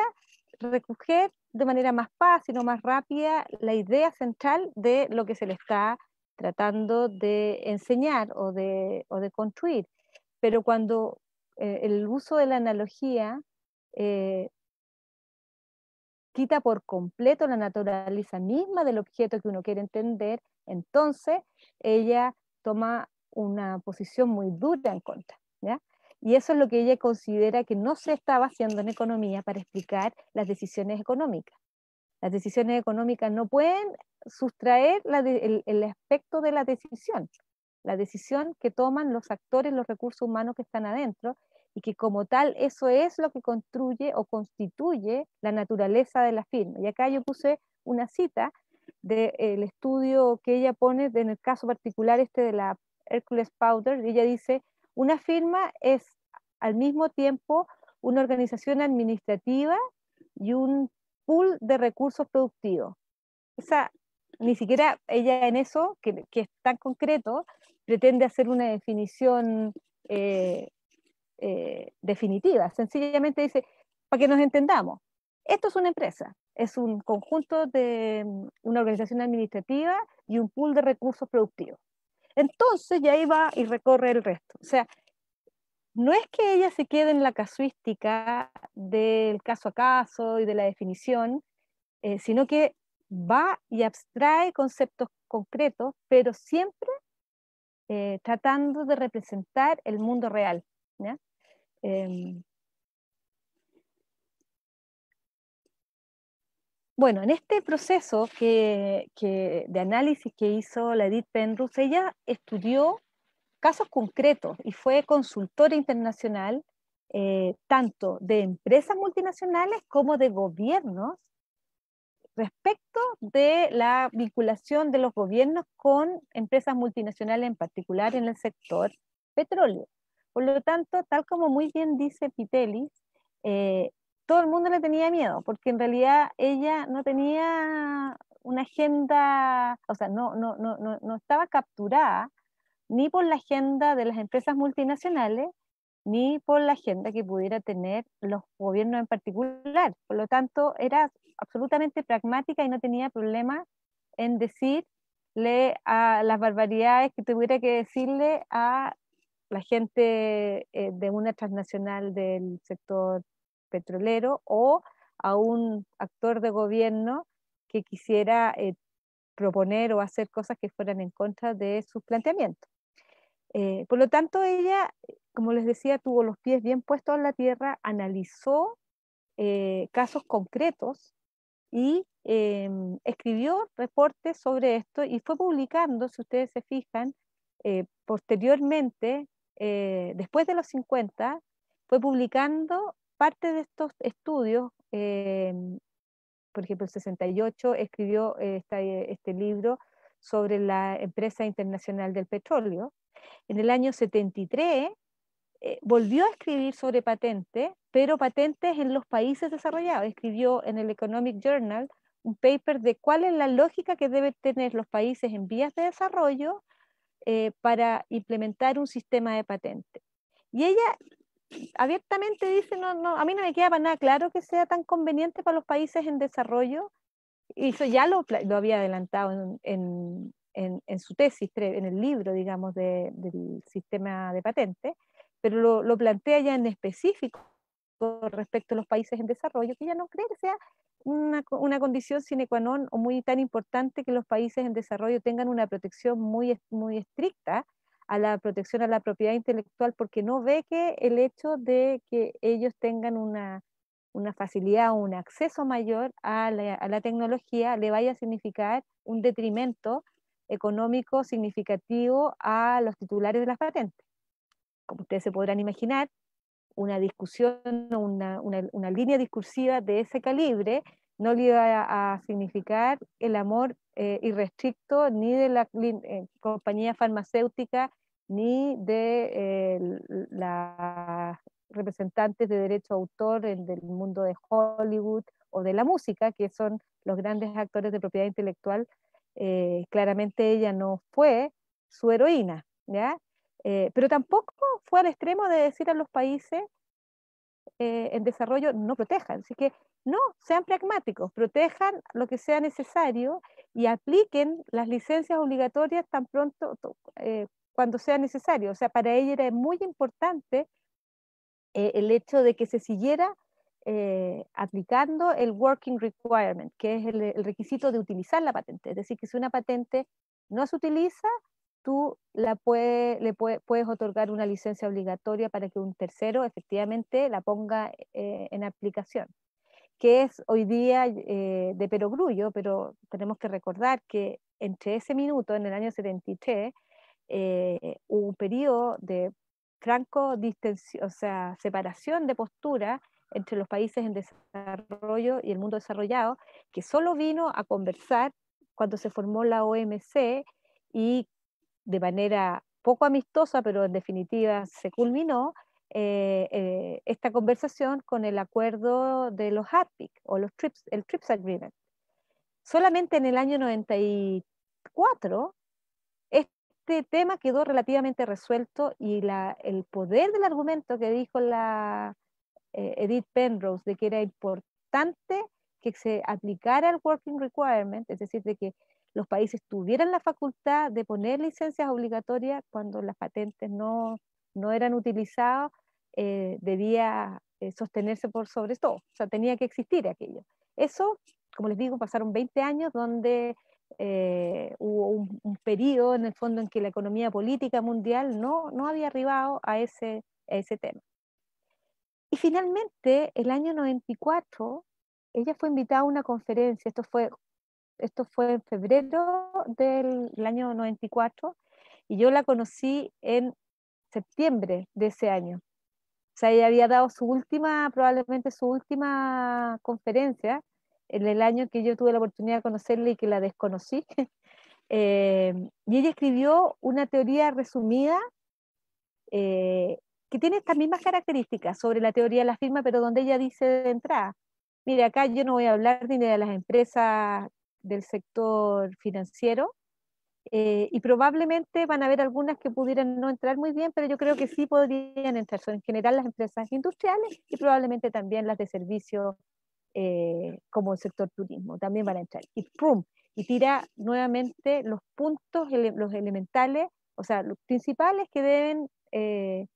recoger de manera más fácil o más rápida la idea central de lo que se le está tratando de enseñar o de, o de construir. Pero cuando eh, el uso de la analogía eh, quita por completo la naturaleza misma del objeto que uno quiere entender, entonces ella toma una posición muy dura en contra. ¿ya? Y eso es lo que ella considera que no se estaba haciendo en economía para explicar las decisiones económicas. Las decisiones económicas no pueden sustraer el, aspecto de la decisión, la decisión que toman los actores, los recursos humanos que están adentro, y que como tal eso es lo que construye o constituye la naturaleza de la firma. Y acá yo puse una cita del estudio que ella pone en el caso particular este de la Hercules Powder, ella dice, una firma es al mismo tiempo una organización administrativa y un pool de recursos productivos. ni siquiera ella en eso, que, es tan concreto, pretende hacer una definición eh, eh, definitiva. Sencillamente dice, para que nos entendamos, esto es una empresa, es un conjunto de mm, una organización administrativa y un pool de recursos productivos. Entonces ya ahí va y recorre el resto. O sea, no es que ella se quede en la casuística del caso a caso y de la definición, eh, sino que va y abstrae conceptos concretos, pero siempre eh, tratando de representar el mundo real. ¿ya? Em, Bueno, en este proceso que, de análisis que hizo la Edith Penrose, ella estudió casos concretos y fue consultora internacional eh, tanto de empresas multinacionales como de gobiernos respecto de la vinculación de los gobiernos con empresas multinacionales, en particular en el sector petróleo. Por lo tanto, tal como muy bien dice Pitelis, eh, todo el mundo le tenía miedo, porque en realidad ella no tenía una agenda, o sea, no, no, no, no, estaba capturada ni por la agenda de las empresas multinacionales, ni por la agenda que pudiera tener los gobiernos en particular. Por lo tanto, era absolutamente pragmática y no tenía problema en decirle a las barbaridades que tuviera que decirle a la gente eh, de una transnacional del sector petrolero o a un actor de gobierno que quisiera eh, proponer o hacer cosas que fueran en contra de sus planteamientos. Eh, por lo tanto, ella, como les decía, tuvo los pies bien puestos en la tierra, analizó eh, casos concretos y escribió reportes sobre esto y fue publicando, si ustedes se fijan, posteriormente, después de los 50, fue publicando parte de estos estudios, em, por ejemplo, el 68 escribió eh, eh, este libro sobre la empresa internacional del petróleo. En el año 73 eh, volvió a escribir sobre patentes, pero patentes en los países desarrollados. Escribió en el Economic Journal un paper de cuál es la lógica que deben tener los países en vías de desarrollo para implementar un sistema de patentes. Y ella abiertamente dice, no, a mí no me queda nada claro que sea tan conveniente para los países en desarrollo, y eso ya lo, había adelantado en, su tesis, en el libro, digamos, del sistema de patentes, pero lo, plantea ya en específico con respecto a los países en desarrollo, que ya no cree que sea una, condición sine qua non o muy tan importante que los países en desarrollo tengan una protección muy, muy estricta a la protección a la propiedad intelectual porque no ve que el hecho de que ellos tengan una, facilidad o un acceso mayor a la, tecnología le vaya a significar un detrimento económico significativo a los titulares de las patentes. Como ustedes se podrán imaginar, una discusión, una, una línea discursiva de ese calibre no le iba a, significar el amor eh, irrestricto ni de la eh, compañía farmacéutica ni de eh, representantes de derecho autor del mundo de Hollywood o de la música, que son los grandes actores de propiedad intelectual. Eh, claramente ella no fue su heroína, ¿ya? pero tampoco fue al extremo de decir a los países en desarrollo no protejan. Así que no, sean pragmáticos, protejan lo que sea necesario y apliquen las licencias obligatorias tan pronto eh, cuando sea necesario. O sea, para ella era muy importante eh, el hecho de que se siguiera eh, aplicando el working requirement, que es el, requisito de utilizar la patente. Es decir, que si una patente no se utiliza, tú la le puedes otorgar una licencia obligatoria para que un tercero efectivamente la ponga en aplicación que es hoy día eh, de perogrullo, pero tenemos que recordar que entre ese minuto, en el año 73, eh, hubo un periodo de franco distensión, o sea, separación de postura entre los países en desarrollo y el mundo desarrollado, que solo vino a conversar cuando se formó la OMC y de manera poco amistosa, pero en definitiva se culminó, eh, eh, esta conversación con el acuerdo de los HAPIC o los TRIPS, el TRIPS Agreement. Solamente en el año 94 este tema quedó relativamente resuelto y el poder del argumento que dijo la eh, Edith Penrose de que era importante que se aplicara el working requirement, es decir, de que los países tuvieran la facultad de poner licencias obligatorias cuando las patentes no no eran utilizados, eh, debía eh, sostenerse por sobre todo, o sea, tenía que existir aquello. Eso, como les digo, pasaron 20 años donde eh, hubo un, periodo en el fondo en que la economía política mundial no, no había arribado a ese, ese tema. Y finalmente, el año 94, ella fue invitada a una conferencia, esto fue, esto fue en febrero del año 94, y yo la conocí en septiembre de ese año. O sea, ella había dado su última, probablemente su última conferencia en el año que yo tuve la oportunidad de conocerla y que la desconocí. Eh, y ella escribió una teoría resumida eh, que tiene estas mismas características sobre la teoría de la firma, pero donde ella dice de entrada, mira, acá yo no voy a hablar ni de las empresas del sector financiero, eh, y probablemente van a haber algunas que pudieran no entrar muy bien, pero yo creo que sí podrían entrar. Son en general las empresas industriales y probablemente también las de servicios eh, como el sector turismo, también van a entrar. Y Y tira nuevamente los puntos, los elementales, o sea, los principales que deben eh,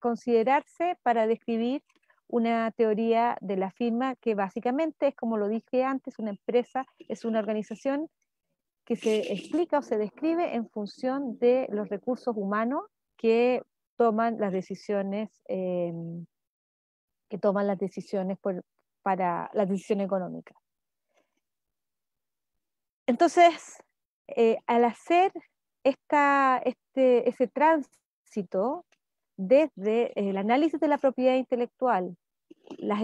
considerarse para describir una teoría de la firma que básicamente es, como lo dije antes, una empresa, es una organización que se explica o se describe en función de los recursos humanos que toman las decisiones, em, toman las decisiones para la decisión económica. Entonces, eh, al hacer este, ese tránsito desde el análisis de la propiedad intelectual, las,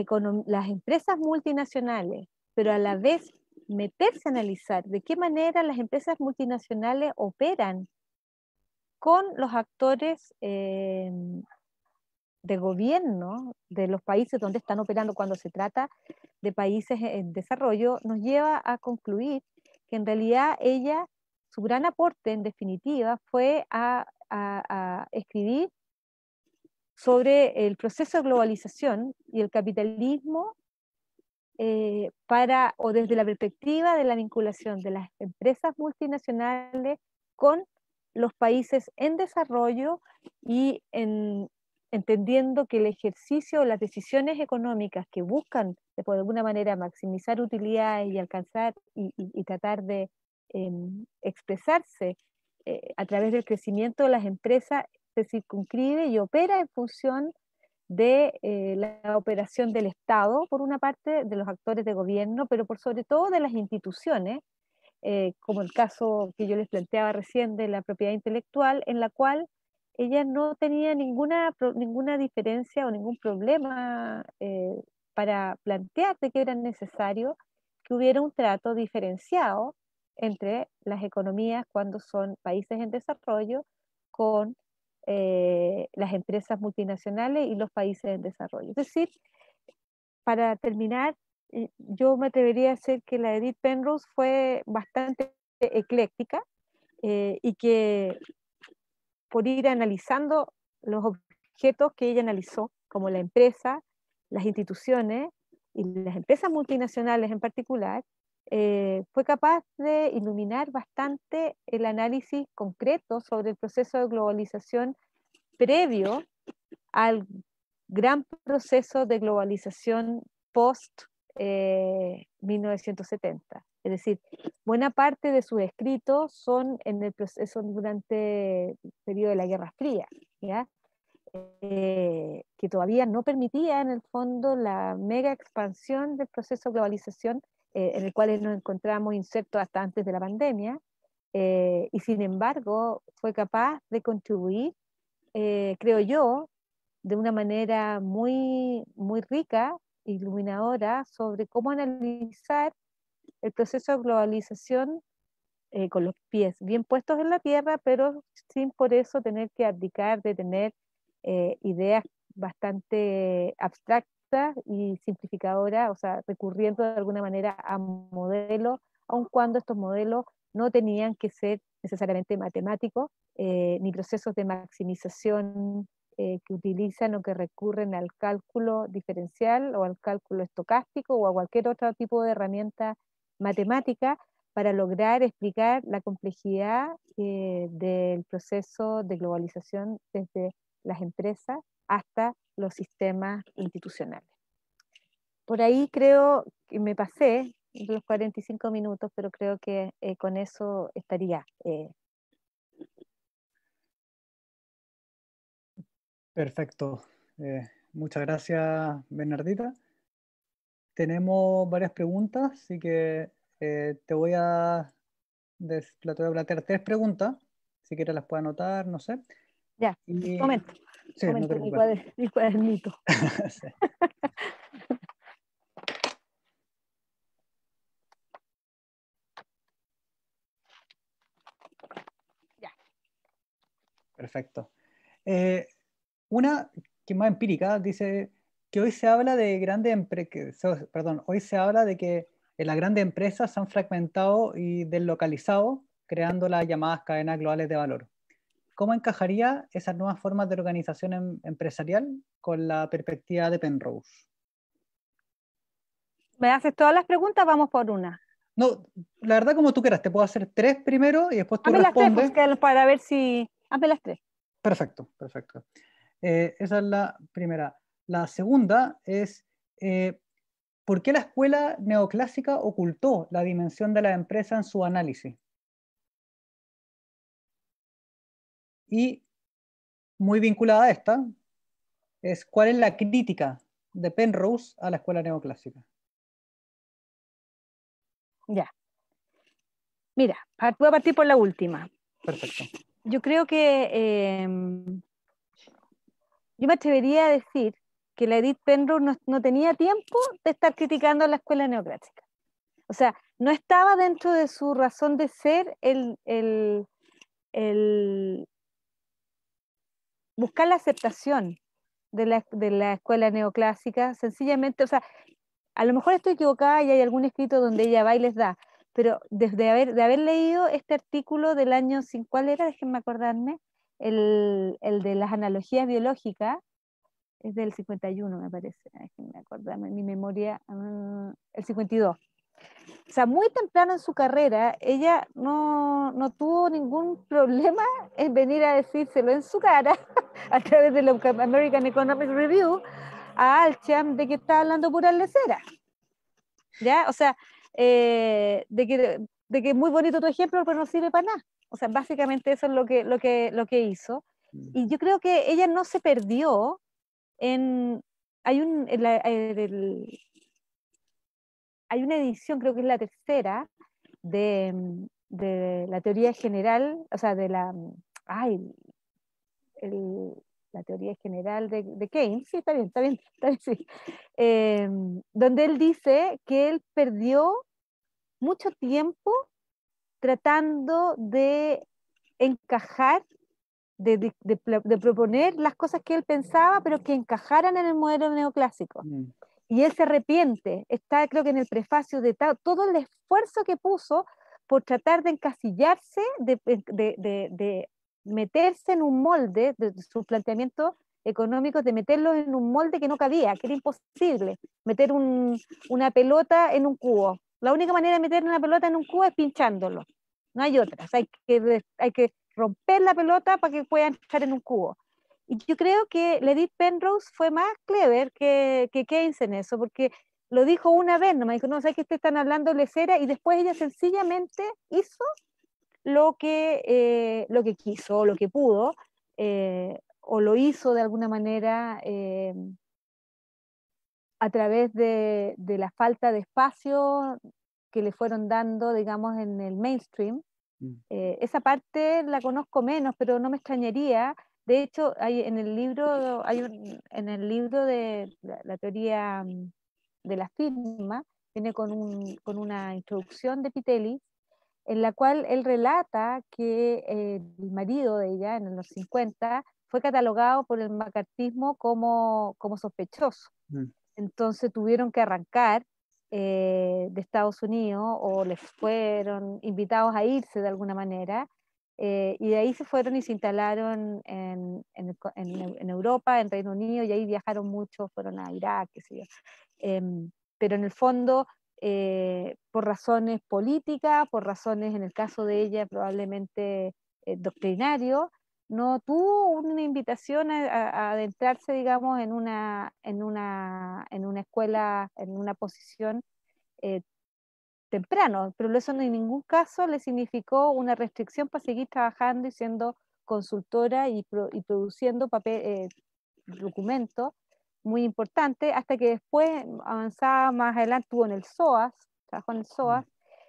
las empresas multinacionales, pero a la vez meterse a analizar de qué manera las empresas multinacionales operan con los actores eh, de gobierno de los países donde están operando cuando se trata de países en desarrollo, nos lleva a concluir que en realidad ella, su gran aporte en definitiva fue a, a escribir sobre el proceso de globalización y el capitalismo eh, para, o desde la perspectiva de la vinculación de las empresas multinacionales con los países en desarrollo y en, entendiendo que el ejercicio las decisiones económicas que buscan de, alguna manera maximizar utilidad y alcanzar y, tratar de em, expresarse eh, a través del crecimiento de las empresas se circunscribe y opera en función de eh, la operación del Estado, por una parte, de los actores de gobierno, pero por sobre todo de las instituciones, eh, como el caso que yo les planteaba recién de la propiedad intelectual, en la cual ella no tenía ninguna, ninguna diferencia o ningún problema eh, para plantear que era necesario que hubiera un trato diferenciado entre las economías cuando son países en desarrollo con eh, las empresas multinacionales y los países en desarrollo. Es decir, para terminar, yo me atrevería a decir que la Edith Penrose fue bastante ecléctica eh, y que por ir analizando los objetos que ella analizó, como la empresa, las instituciones y las empresas multinacionales en particular, eh, fue capaz de iluminar bastante el análisis concreto sobre el proceso de globalización previo al gran proceso de globalización post 1970. Eh, es decir, buena parte de sus escritos son en el proceso durante el periodo de la Guerra Fría, eh, que todavía no permitía en el fondo la mega expansión del proceso de globalización eh, en el cual nos encontramos insertos hasta antes de la pandemia, eh, y sin embargo fue capaz de contribuir, eh, creo yo, de una manera muy, muy rica, iluminadora, sobre cómo analizar el proceso de globalización con los pies bien puestos en la tierra, pero sin por eso tener que abdicar de tener ideas bastante abstractas y simplificadora, o sea, recurriendo de alguna manera a modelos, aun cuando estos modelos no tenían que ser necesariamente matemáticos, eh, ni procesos de maximización eh, que utilizan o que recurren al cálculo diferencial o al cálculo estocástico o a cualquier otro tipo de herramienta matemática para lograr explicar la complejidad eh, del proceso de globalización desde las empresas hasta los sistemas institucionales. Por ahí creo que me pasé los 45 minutos, pero creo que eh, con eso estaría. Eh. Perfecto. Eh, muchas gracias, Bernardita. Tenemos varias preguntas, así que te voy a plantear tres preguntas, si quieres las puedes anotar, no sé. Ya, un momento mi, Perfecto. Eh, una que más empírica dice que hoy se habla de grandes empresas, perdón, hoy se habla de que las grandes empresas se han fragmentado y deslocalizado, creando las llamadas cadenas globales de valor. ¿Cómo encajaría esas nuevas formas de organización em-, empresarial con la perspectiva de Penrose? ¿Me haces todas las preguntas? Vamos por una. No, la verdad como tú quieras, te puedo hacer tres primero y después tú Hazme las tres, pues, para ver si... Hazme las tres. Perfecto, perfecto. Eh, esa es la primera. La segunda es, eh, ¿por qué la escuela neoclásica ocultó la dimensión de la empresa en su análisis? Y muy vinculada a esta, es cuál es la crítica de Penrose a la escuela neoclásica. Ya. Mira, voy a partir por la última. Perfecto. Yo creo que em, yo me atrevería a decir que la Edith Penrose no, tenía tiempo de estar criticando a la escuela neoclásica. O sea, no estaba dentro de su razón de ser el buscar la aceptación de la, de la escuela neoclásica, sencillamente, o sea, a lo mejor estoy equivocada y hay algún escrito donde ella va y les da, pero desde haber, de haber leído este artículo del año, ¿cuál era? Déjenme acordarme, el, el de las analogías biológicas, es del 51 me parece, déjenme acordarme, mi memoria, ah, el 52, o sea, muy temprano en su carrera, ella no, no, tuvo ningún problema en venir a decírselo en su cara, a través de la American Economic Review, a Alcham de que estaba hablando pura lecera. ¿Ya? O sea, eh, de, que, de que muy bonito tu ejemplo, pero no sirve para nada. O sea, básicamente eso es lo que, lo que, lo que hizo. Mm. Y yo creo que ella no se perdió en... Hay un... el, hay una edición, creo que es la tercera, de, la teoría general, o sea, de la, la teoría general de, Keynes, sí, está bien, está bien, está bien em, donde él dice que él perdió mucho tiempo tratando de encajar, de, proponer las cosas que él pensaba, pero que encajaran en el modelo neoclásico. Mm y él se arrepiente, está creo que en el prefacio de todo el esfuerzo que puso por tratar de encasillarse, de, meterse en un molde, de su planteamiento económico, de meterlo en un molde que no cabía, que era imposible, meter una pelota en un cubo. La única manera de meter una pelota en un cubo es pinchándolo, no hay otra, hay, que, hay que romper la pelota para que pueda entrar en un cubo. Y yo creo que Edith Penrose fue más clever que, que Keynes en eso, porque lo dijo una vez, no me dijo, no, sé qué te están hablando lecera, y después ella sencillamente hizo lo que, quiso, eh, lo quiso, lo que pudo, eh, o lo hizo de alguna manera eh, a través de, la falta de espacio que le fueron dando, digamos, en el mainstream. Mm. esa parte la conozco menos, pero no me extrañaría de hecho, en el libro, en el libro de la, teoría mm, de la firma, viene con, una introducción de Pitelli, en la cual él relata que eh, el marido de ella, en los 50, fue catalogado por el macartismo como, sospechoso. Mm. Entonces tuvieron que arrancar eh, de Estados Unidos o les fueron invitados a irse de alguna manera eh, y de ahí se fueron y se instalaron en, en, en, Europa, en Reino Unido, y ahí viajaron mucho, fueron a Irak, qué sé yo. Em, pero en el fondo, eh, por razones políticas, por razones, en el caso de ella, probablemente eh, doctrinario, no tuvo una invitación a, adentrarse, digamos, en una, en, una, en una escuela, en una posición temprano, pero eso en ningún caso le significó una restricción para seguir trabajando y siendo consultora y, produciendo papel, eh, documentos muy importantes, hasta que después avanzaba más adelante, tuvo en el SOAS, trabajó en el mm. SOAS,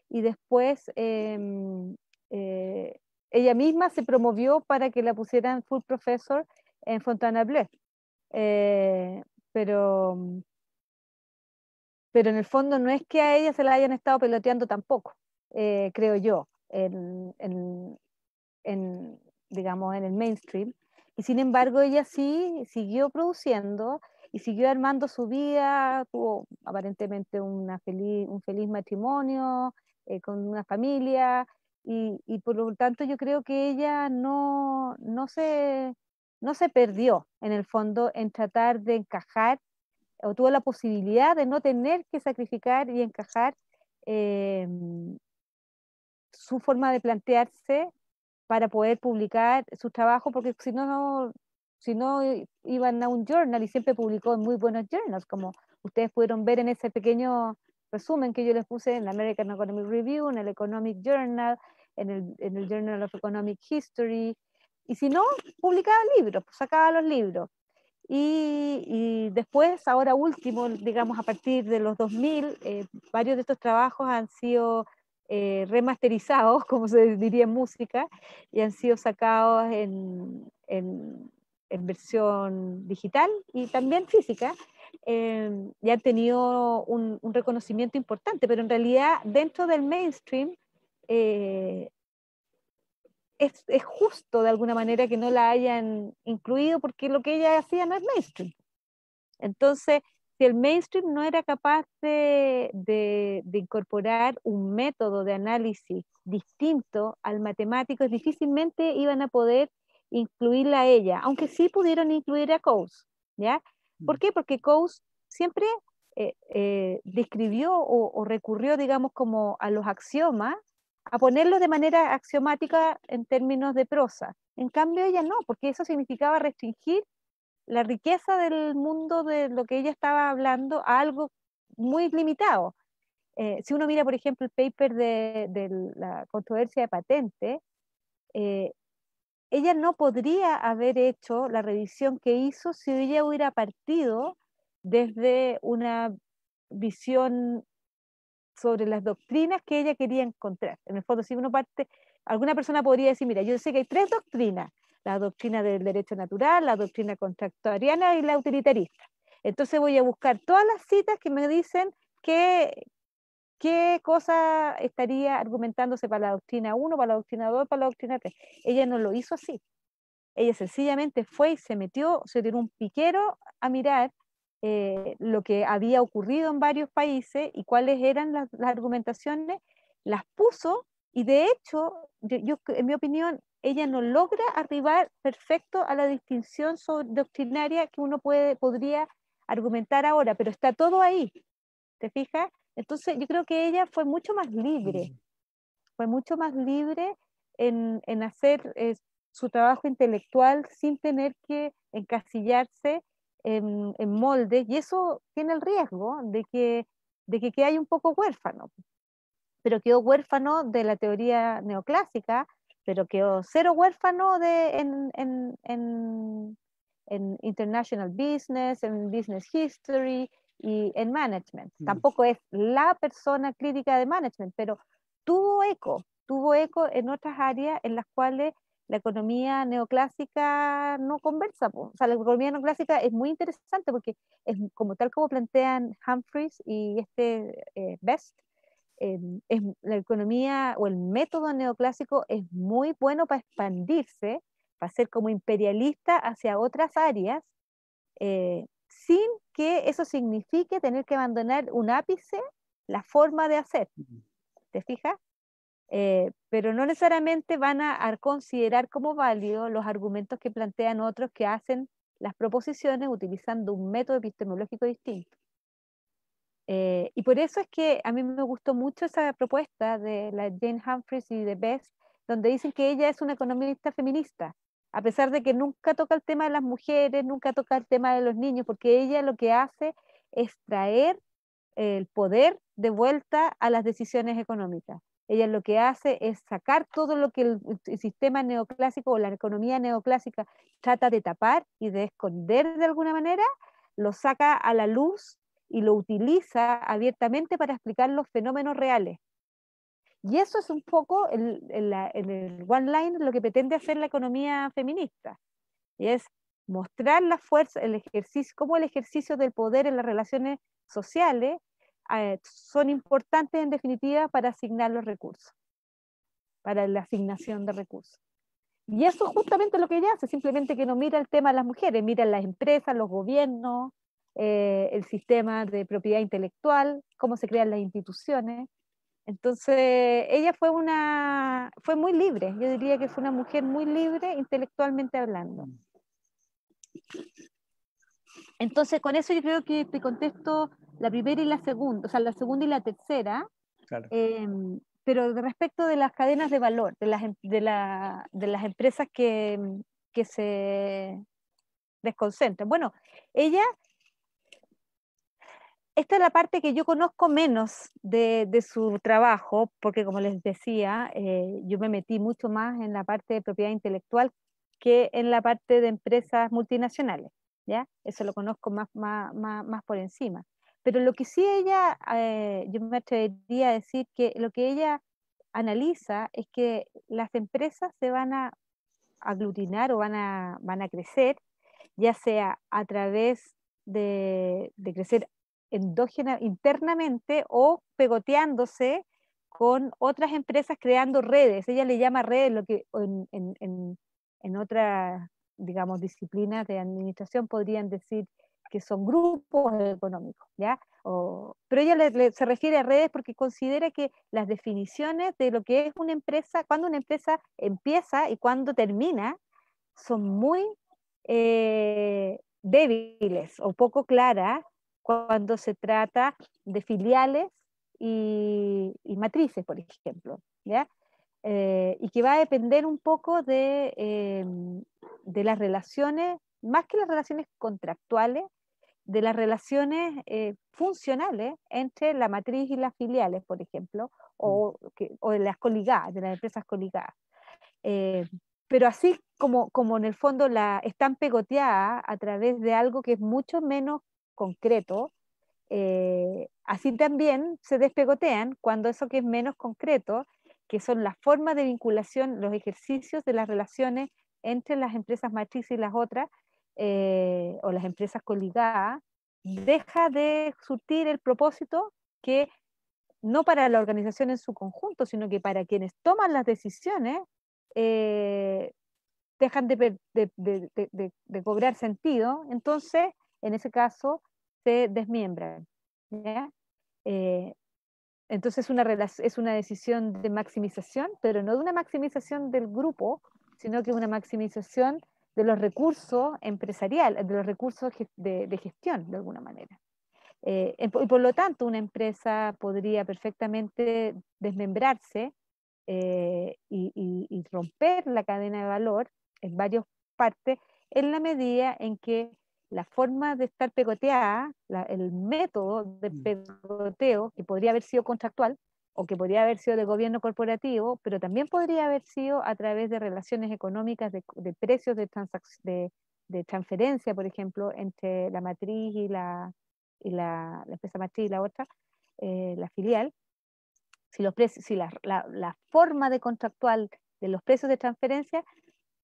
y después em, eh, ella misma se promovió para que la pusieran full professor en Fontainebleau. Eh, pero pero en el fondo no es que a ella se la hayan estado peloteando tampoco, eh, creo yo, en, digamos, en el mainstream. Y sin embargo, ella sí siguió produciendo y siguió armando su vida, tuvo aparentemente una feliz, un feliz matrimonio eh, con una familia, y, y, por lo tanto yo creo que ella no, no, se, no se perdió en el fondo en tratar de encajar o tuvo la posibilidad de no tener que sacrificar y encajar eh, su forma de plantearse para poder publicar su trabajo, porque si no, si no iban a un journal y siempre publicó en muy buenos journals, como ustedes pudieron ver en ese pequeño resumen que yo les puse en American Economic Review, en el Economic Journal, en el, en el Journal of Economic History, y si no, publicaba libros, pues, sacaba los libros. Y, después, ahora último, digamos a partir de los 2000, eh, varios de estos trabajos han sido eh, remasterizados, como se diría en música, y han sido sacados en, en, versión digital y también física. Em, y han tenido un, un, reconocimiento importante, pero en realidad dentro del mainstream eh, es, justo de alguna manera que no la hayan incluido porque lo que ella hacía no es mainstream. Entonces, si el mainstream no era capaz de, de, incorporar un método de análisis distinto al matemático, difícilmente iban a poder incluirla a ella, aunque sí pudieron incluir a Coase, ¿ya? Mm. ¿Por qué? Porque Coase siempre eh, eh, describió o, o, recurrió, digamos, como a los axiomas a ponerlo de manera axiomática en términos de prosa. En cambio, ella no, porque eso significaba restringir la riqueza del mundo de lo que ella estaba hablando a algo muy limitado. Eh, si uno mira, por ejemplo, el paper de, la controversia de patente, eh, ella no podría haber hecho la revisión que hizo si ella hubiera partido desde una visión sobre las doctrinas que ella quería encontrar. En el fondo, si uno parte, alguna persona podría decir, mira, yo sé que hay tres doctrinas, la doctrina del derecho natural, la doctrina contractuariana y la utilitarista. Entonces voy a buscar todas las citas que me dicen qué, qué cosa estaría argumentándose para la doctrina 1, para la doctrina 2, para la doctrina 3. Ella no lo hizo así. Ella sencillamente fue y se metió, se tiró un piquero a mirar eh, lo que había ocurrido en varios países y cuáles eran las, argumentaciones, las puso y de hecho, yo, en mi opinión, ella no logra arribar perfecto a la distinción doctrinaria que uno puede, podría argumentar ahora, pero está todo ahí, ¿te fijas? Entonces yo creo que ella fue mucho más libre, fue mucho más libre en, en hacer eh, su trabajo intelectual sin tener que encasillarse en, molde, y eso tiene el riesgo de que, de que quede un poco huérfano. Pero quedó huérfano de la teoría neoclásica, pero quedó cero huérfano de, en, en, en, International Business, en Business History y en Management. Mm. Tampoco es la persona crítica de Management, pero tuvo eco, tuvo eco en otras áreas en las cuales la economía neoclásica no conversa. O sea, la economía neoclásica es muy interesante porque es como tal como plantean Humphreys y este eh, Best, eh, es, la economía o el método neoclásico es muy bueno para expandirse, para ser como imperialista hacia otras áreas, eh, sin que eso signifique tener que abandonar un ápice la forma de hacer. ¿Te fijas? Eh, pero no necesariamente van a, considerar como válidos los argumentos que plantean otros que hacen las proposiciones utilizando un método epistemológico distinto. Eh, y por eso es que a mí me gustó mucho esa propuesta de Jane Humphreys y de Best donde dicen que ella es una economista feminista, a pesar de que nunca toca el tema de las mujeres, nunca toca el tema de los niños, porque ella lo que hace es traer el poder de vuelta a las decisiones económicas. Ella lo que hace es sacar todo lo que el, sistema neoclásico o la economía neoclásica trata de tapar y de esconder de alguna manera, lo saca a la luz y lo utiliza abiertamente para explicar los fenómenos reales. Y eso es un poco en, el one line lo que pretende hacer la economía feminista. Y es mostrar la fuerza, el ejercicio, cómo el ejercicio del poder en las relaciones sociales eh, son importantes en definitiva para asignar los recursos, para la asignación de recursos. Y eso es justamente lo que ella hace, simplemente que no mira el tema de las mujeres, mira las empresas, los gobiernos, eh, el sistema de propiedad intelectual, cómo se crean las instituciones. Entonces, ella fue una, fue muy libre, yo diría que fue una mujer muy libre intelectualmente hablando. Entonces, con eso yo creo que te contesto la primera y la segunda, o sea, la segunda y la tercera. Em, pero respecto de las cadenas de valor, de las, em, de, las empresas em, que, se desconcentran. Bueno, ella, esta es la parte que yo conozco menos de, su trabajo, porque como les decía, eh, yo me metí mucho más en la parte de propiedad intelectual que en la parte de empresas multinacionales. Eso lo conozco más, más, por encima. Pero lo que sí ella, eh, yo me atrevería a decir que lo que ella analiza es que las empresas se van a aglutinar o van a, van a crecer, ya sea a través de, crecer endógena internamente o pegoteándose con otras empresas creando redes. Ella le llama redes, lo que en, en, en, en otras digamos, disciplinas de administración podrían decir que son grupos económicos, ¿ya? pero ella se refiere a redes porque considera que las definiciones de lo que es una empresa, cuando una empresa empieza y cuando termina, son muy eh, débiles o poco claras cuando se trata de filiales y, y matrices, por ejemplo. ¿ya? Eh, y que va a depender un poco de, em, de, las relaciones, más que las relaciones contractuales, de las relaciones eh, funcionales entre la matriz y las filiales, por ejemplo, mm. o, o de las coligadas, de las empresas coligadas. Eh, pero así como, como en el fondo la, están pegoteadas a través de algo que es mucho menos concreto, así también se despegotean cuando eso que es menos concreto que son las formas de vinculación, los ejercicios de las relaciones entre las empresas matriz y las otras, eh, o las empresas coligadas, deja de surtir el propósito que no para la organización en su conjunto, sino que para quienes toman las decisiones, eh, dejan de, cobrar sentido, entonces, en ese caso, se desmiembran. ¿ya? Eh, entonces una es una decisión de maximización, pero no de una maximización del grupo, sino que una maximización de los recursos empresariales, de los recursos de, gestión, de alguna manera. Eh, em, y por lo tanto, una empresa podría perfectamente desmembrarse eh, y romper la cadena de valor en varias partes en la medida en que la forma de estar pegoteada, el método de mm. pegoteo, que podría haber sido contractual o que podría haber sido de gobierno corporativo, pero también podría haber sido a través de relaciones económicas, de, precios de, de, transferencia, por ejemplo, entre la matriz y la, empresa matriz y la otra, eh, la filial. Si, los precios, la, forma de contractual de los precios de transferencia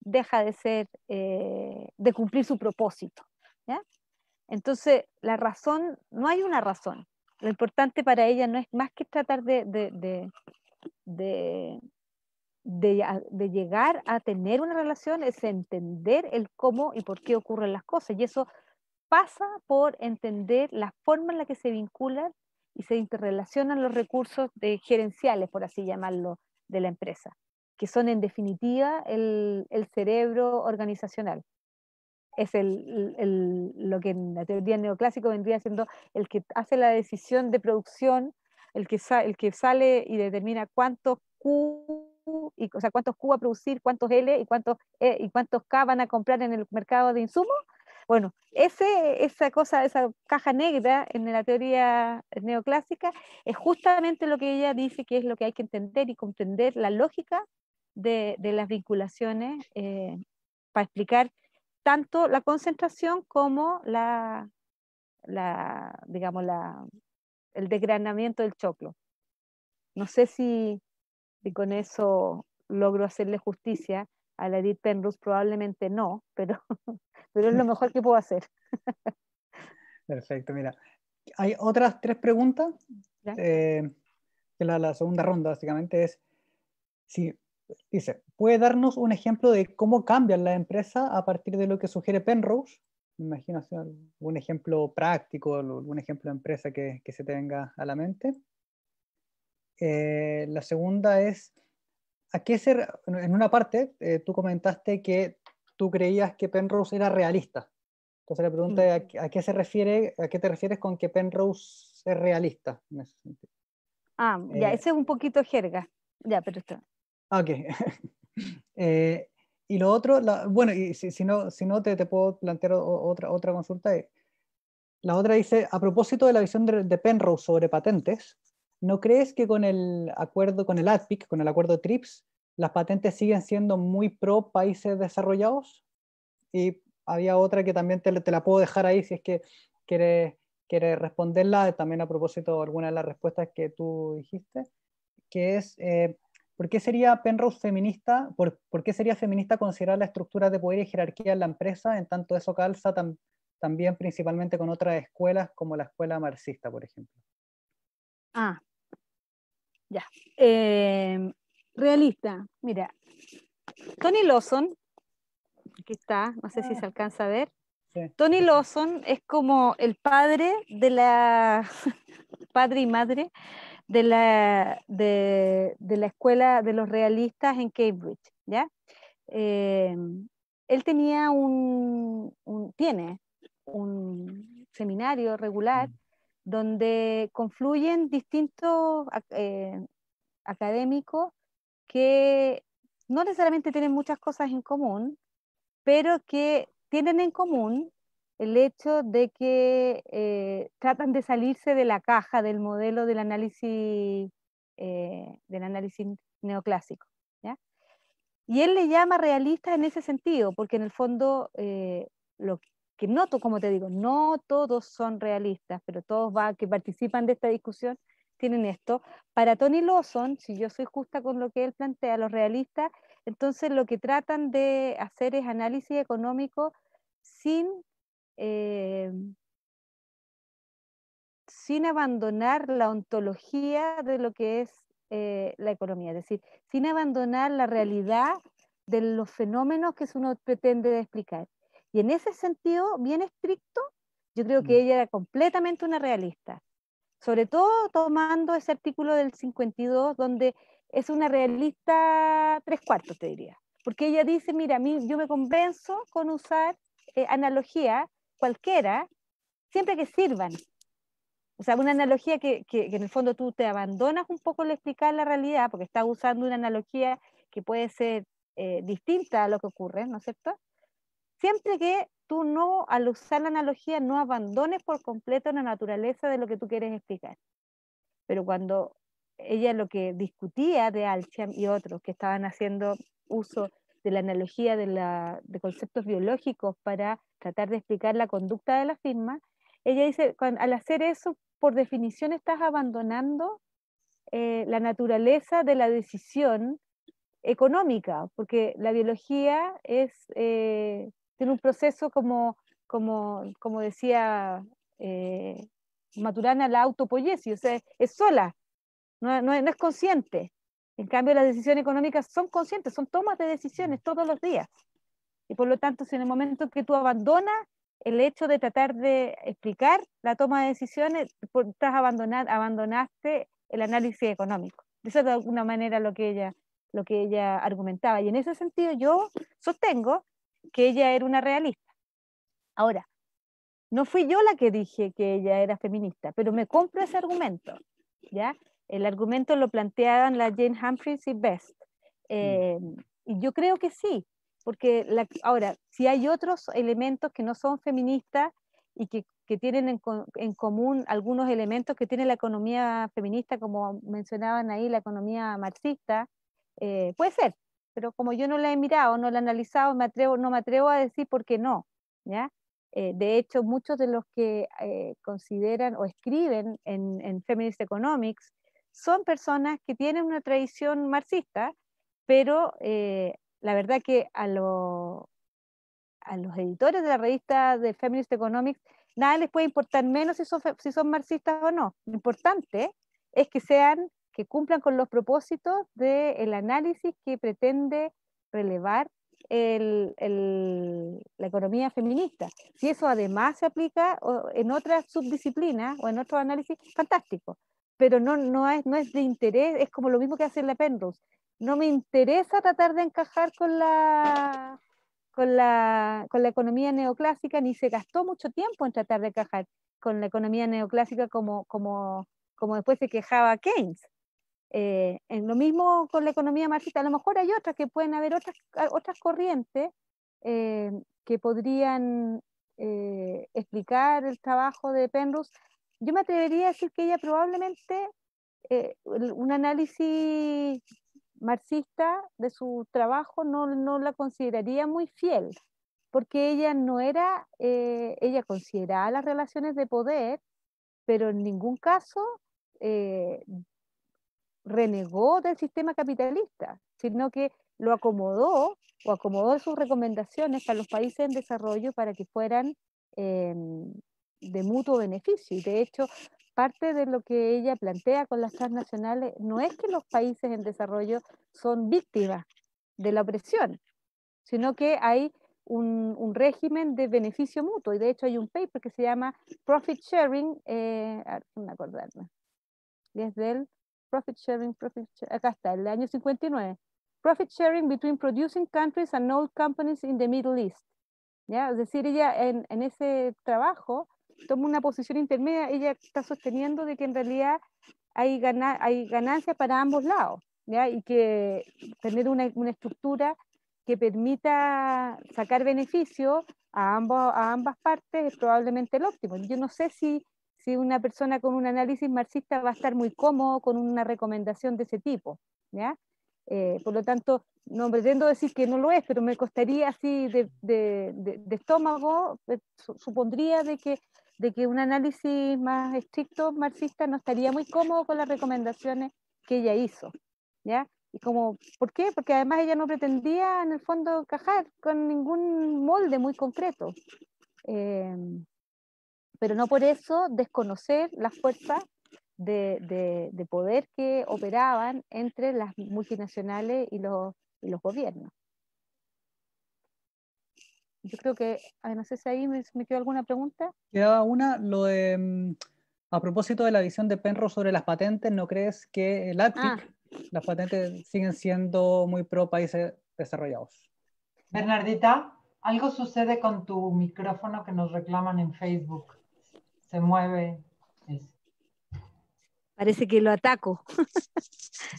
deja de ser, eh, de cumplir su propósito. Entonces, la razón, no hay una razón. Lo importante para ella no es más que tratar de, llegar a tener una relación, es entender el cómo y por qué ocurren las cosas. Y eso pasa por entender la forma en la que se vinculan y se interrelacionan los recursos gerenciales, por así llamarlo, de la empresa, que son en definitiva el cerebro organizacional es lo que en la teoría neoclásica vendría siendo el que hace la decisión de producción, el que, el que sale y determina cuántos Q, y, o sea, cuántos Q va a producir, cuántos L y cuántos, e y cuántos K van a comprar en el mercado de insumos. Bueno, ese, esa cosa, esa caja negra en la teoría neoclásica es justamente lo que ella dice que es lo que hay que entender y comprender la lógica de, las vinculaciones eh, para explicar tanto la concentración como la, digamos, la, el desgranamiento del choclo. No sé si, con eso logro hacerle justicia a la Edith Penrose, probablemente no, pero, pero es lo mejor que puedo hacer. Perfecto, mira. Hay otras tres preguntas. Eh, la, la, segunda ronda, básicamente, es si dice, ¿puede darnos un ejemplo de cómo cambian la empresa a partir de lo que sugiere Penrose? Me imagino un ejemplo práctico, algún ejemplo de empresa que, se te venga a la mente. Eh, la segunda es, ¿a qué ser, en una parte eh, tú comentaste que tú creías que Penrose era realista. Entonces la pregunta es, ¿a, mm. qué se refiere, a qué te refieres con que Penrose es realista? Ah, ya, eh, ese es un poquito jerga. Ya, pero está. Ok. Eh, y lo otro, bueno, y si, no, si no te, te puedo plantear otra, otra consulta. Eh, la otra dice, a propósito de la visión de, Penrose sobre patentes, ¿no crees que con el acuerdo, con el ADPIC, con el acuerdo TRIPS, las patentes siguen siendo muy pro países desarrollados? Y había otra que también te, te la puedo dejar ahí si es que quieres, quieres, responderla, también a propósito de alguna de las respuestas que tú dijiste, que es... Eh, ¿Por qué sería Penrose feminista? ¿Por, sería feminista considerar la estructura de poder y jerarquía en la empresa? En tanto eso calza también principalmente con otras escuelas como la escuela marxista, por ejemplo. Ah, ya. Em, realista, mira. Tony Lawson, aquí está, no sé si ah. se alcanza a ver. Tony Lawson es como el padre de la padre y madre de la, de, la escuela de los realistas en Cambridge, ¿ya? Eh, él tenía un, tiene un seminario regular donde confluyen distintos eh, académicos que no necesariamente tienen muchas cosas en común, pero que tienen en común el hecho de que eh, tratan de salirse de la caja del modelo del análisis, eh, del análisis neoclásico. Y él le llama realista en ese sentido, porque en el fondo, eh, lo que noto, como te digo, no todos son realistas, pero todos va, que participan de esta discusión tienen esto. Para Tony Lawson, si yo soy justa con lo que él plantea, los realistas, entonces lo que tratan de hacer es análisis económico sin eh, sin abandonar la ontología de lo que es eh, la economía, es decir, sin abandonar la realidad de los fenómenos que uno pretende explicar. Y en ese sentido, bien estricto, yo creo que mm. ella era completamente una realista, sobre todo tomando ese artículo del 52, donde es una realista tres cuartos, te diría, porque ella dice, mira, a mí, yo me convenzo con usar eh, analogía cualquiera, siempre que sirvan. O sea, una analogía que, en el fondo tú te abandonas un poco al explicar la realidad, porque estás usando una analogía que puede ser eh, distinta a lo que ocurre, ¿no es cierto? Siempre que tú no, al usar la analogía, no abandones por completo la naturaleza de lo que tú quieres explicar. Pero cuando ella lo que discutía de Alchiam y otros que estaban haciendo uso de la analogía de, la, conceptos biológicos para tratar de explicar la conducta de la firma, ella dice, al hacer eso, por definición estás abandonando eh, la naturaleza de la decisión económica, porque la biología es, eh, tiene un proceso como, como, decía eh, Maturana, la autopoiesis, o sea, es sola, no es consciente. En cambio, las decisiones económicas son conscientes, son tomas de decisiones todos los días. Y por lo tanto, si en el momento que tú abandonas el hecho de tratar de explicar la toma de decisiones, estás abandonar, abandonaste el análisis económico. Eso es de alguna manera lo que ella, lo que ella argumentaba. Y en ese sentido yo sostengo que ella era una realista. Ahora, no fui yo la que dije que ella era feminista, pero me compro ese argumento, ¿ya? El argumento lo planteaban la Jane Humphries y Best. Eh, y yo creo que sí, porque ahora, si hay otros elementos que no son feministas y que, tienen en, común algunos elementos que tiene la economía feminista, como mencionaban ahí, la economía marxista, eh, puede ser, pero como yo no la he mirado, no la he analizado, no me atrevo a decir por qué no. Eh, de hecho, muchos de los que consideran o escriben en, Feminist Economics son personas que tienen una tradición marxista, pero eh, la verdad que a, a los editores de la revista de Feminist Economics nada les puede importar menos si son, si son marxistas o no. Lo importante es que sean, que cumplan con los propósitos del análisis que pretende relevar la economía feminista. Si eso además se aplica en otras subdisciplinas o en otros análisis, fantástico pero no, no, es, no es de interés, es como lo mismo que hace la Penrose. No me interesa tratar de encajar con la, con la, economía neoclásica, ni se gastó mucho tiempo en tratar de encajar con la economía neoclásica como, como, después se quejaba Keynes. Eh, en lo mismo con la economía marxista, a lo mejor hay otras que pueden haber otras, otras corrientes eh, que podrían eh, explicar el trabajo de Penrose, yo me atrevería a decir que ella probablemente eh, un análisis marxista de su trabajo no, la consideraría muy fiel, porque ella no era, eh, ella consideraba las relaciones de poder, pero en ningún caso eh, renegó del sistema capitalista, sino que lo acomodó o acomodó sus recomendaciones a los países en desarrollo para que fueran em, de mutuo beneficio. Y de hecho, parte de lo que ella plantea con las transnacionales no es que los países en desarrollo son víctimas de la opresión, sino que hay un, régimen de beneficio mutuo. Y de hecho hay un paper que se llama Profit Sharing, eh, desde el Profit Sharing, acá está, el año 59. Profit Sharing between producing countries and old companies in the Middle East. ¿Ya? Es decir, ella en, en ese trabajo toma una posición intermedia, ella está sosteniendo de que en realidad hay, hay ganancias para ambos lados, ¿ya? y que tener una, una estructura que permita sacar beneficio a, ambos, a ambas partes es probablemente el óptimo. Yo no sé si, si una persona con un análisis marxista va a estar muy cómodo con una recomendación de ese tipo. ¿ya? Eh, por lo tanto, no pretendo decir que no lo es, pero me costaría así de, de estómago, eh, supondría de que de que un análisis más estricto marxista no estaría muy cómodo con las recomendaciones que ella hizo, ¿ya? Y como, ¿por qué? Porque además ella no pretendía en el fondo encajar con ningún molde muy concreto. Em, pero no por eso desconocer las fuerzas de, poder que operaban entre las multinacionales y los, y los gobiernos yo creo que, no sé si ahí me, quedó alguna pregunta. Quedaba una, lo de, mm, a propósito de la visión de Penrose sobre las patentes, ¿no crees que el ah. las patentes siguen siendo muy pro países desarrollados? Bernardita, algo sucede con tu micrófono que nos reclaman en Facebook. Se mueve. Parece que lo ataco.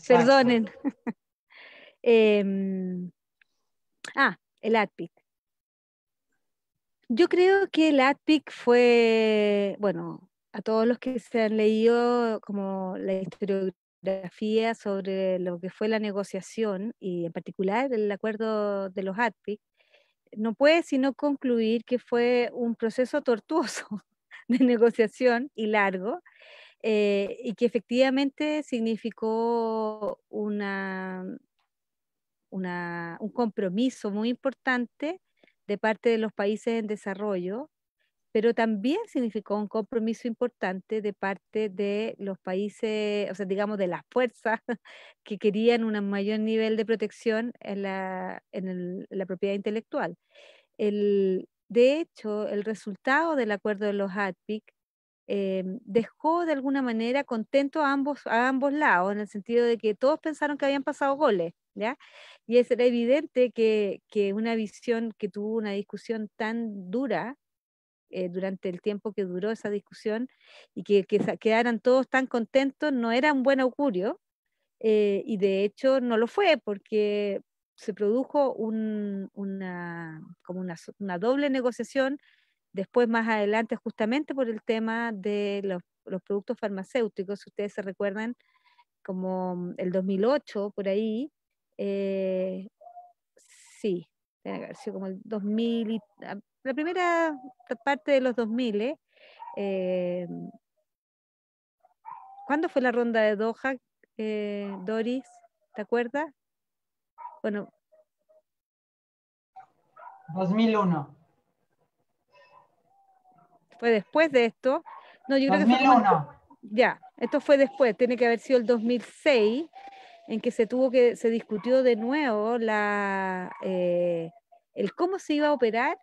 Perdonen. Em, ah, el ADPIC. Yo creo que el ATPIC fue, bueno, a todos los que se han leído como la historiografía sobre lo que fue la negociación y en particular el acuerdo de los ATPIC, no puede sino concluir que fue un proceso tortuoso de negociación y largo, eh, y que efectivamente significó una, una, un compromiso muy importante de parte de los países en desarrollo, pero también significó un compromiso importante de parte de los países, o sea, digamos, de las fuerzas que querían un mayor nivel de protección en la, propiedad intelectual. de hecho, el resultado del acuerdo de los ATPIC eh, dejó de alguna manera contento a ambos, a ambos lados, en el sentido de que todos pensaron que habían pasado goles. Y era evidente que, que, una visión que tuvo una discusión tan dura eh, durante el tiempo que duró esa discusión y que, que quedaran todos tan contentos no era un buen augurio eh, y de hecho no lo fue porque se produjo una, como una, una doble negociación después más adelante justamente por el tema de los, los, productos farmacéuticos, si ustedes se recuerdan, como el 2008 por ahí, eh, sí, tiene que haber sido como el 2000, ah, la primera parte de los 2000. ¿eh? Eh, cuándo fue la ronda de Doha, Doris? ¿Te acuerdas? Bueno. 2001. Fue después de esto. No, yo 2001. creo que Ya, esto fue después, tiene que haber sido el 2006 en que se tuvo que, se discutió de nuevo la, eh, el cómo se iba a operar,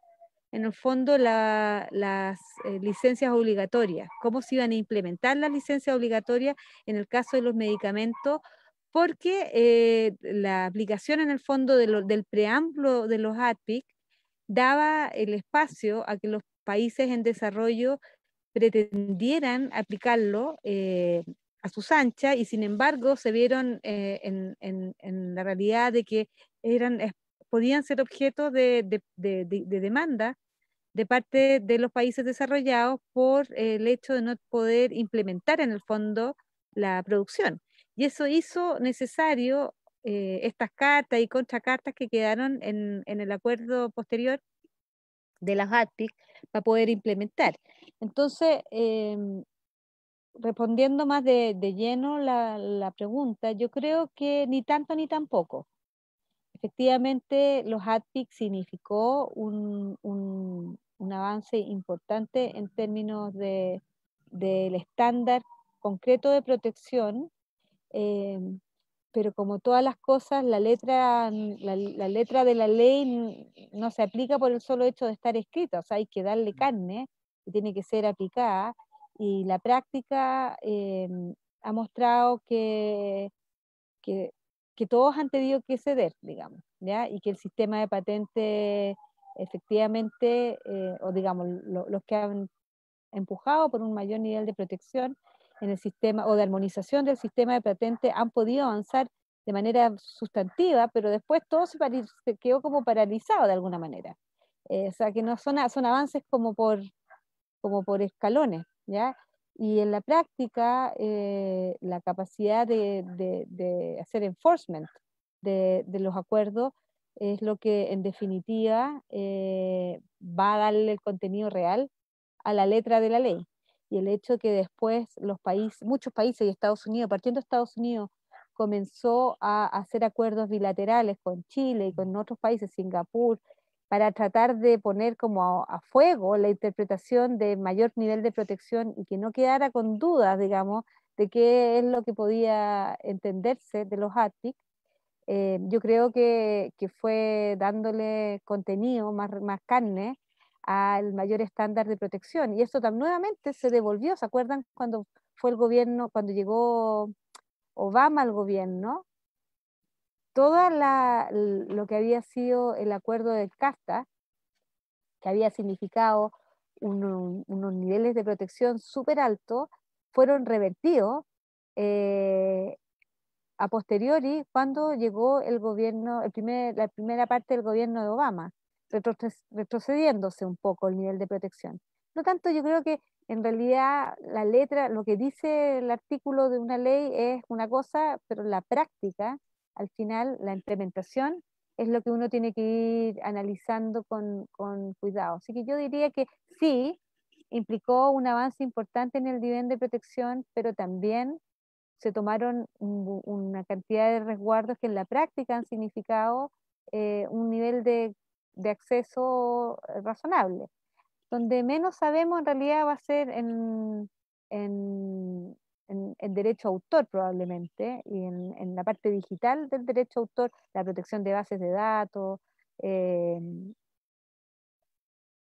en el fondo, las eh, licencias obligatorias, cómo se iban a implementar las licencias obligatorias en el caso de los medicamentos, porque eh, la aplicación en el fondo del preámbulo de los ADPIC daba el espacio a que los países en desarrollo pretendieran aplicarlo a sus anchas y sin embargo se vieron eh, en, la realidad de que eran, podían ser objeto de, demanda de parte de los países desarrollados por eh, el hecho de no poder implementar en el fondo la producción. Y eso hizo necesario eh, estas cartas y contracartas que quedaron en, el acuerdo posterior de las ATPIC para poder implementar. Entonces, em, respondiendo más de, lleno la, pregunta, yo creo que ni tanto ni tampoco. Efectivamente, los haptic significó un, avance importante en términos del estándar concreto de protección, eh, pero como todas las cosas, la letra, de la ley no se aplica por el solo hecho de estar escrita, o sea, hay que darle mm. carne, y tiene que ser aplicada, y la práctica em, ha mostrado que, que, todos han tenido que ceder, digamos, ¿ya? y que el sistema de patente efectivamente, eh, o digamos, los que han empujado por un mayor nivel de protección en el sistema o de armonización del sistema de patente han podido avanzar de manera sustantiva, pero después todo se, quedó como paralizado de alguna manera. Eh, o sea, que no son, son avances como por, como por escalones, y en la práctica, eh, la capacidad de, hacer enforcement de, los acuerdos es lo que en definitiva eh, va a darle el contenido real a la letra de la ley. Y el hecho que después los países, muchos países y Estados Unidos, partiendo de Estados Unidos, comenzó a hacer acuerdos bilaterales con Chile y con otros países, Singapur, para tratar de poner como a, fuego la interpretación de mayor nivel de protección y que no quedara con dudas, digamos, de qué es lo que podía entenderse de los ATIC, eh, yo creo que, que, fue dándole contenido, más, más carne, al mayor estándar de protección. Y esto tan nuevamente se devolvió, ¿se acuerdan cuando fue el gobierno, cuando llegó Obama al gobierno? todo lo que había sido el acuerdo del casta que había significado unos niveles de protección súper altos, fueron revertidos eh, a posteriori cuando llegó el gobierno, el primer, la primera parte del gobierno de Obama, retrocediéndose un poco el nivel de protección. No tanto, yo creo que en realidad la letra, lo que dice el artículo de una ley es una cosa, pero la práctica al final la implementación es lo que uno tiene que ir analizando con, cuidado. Así que yo diría que sí, implicó un avance importante en el nivel de protección, pero también se tomaron una cantidad de resguardos que en la práctica han significado eh, un nivel de, acceso eh, razonable. Donde menos sabemos en realidad va a ser en, en, derecho a autor probablemente, y en, la parte digital del derecho a autor, la protección de bases de datos, em,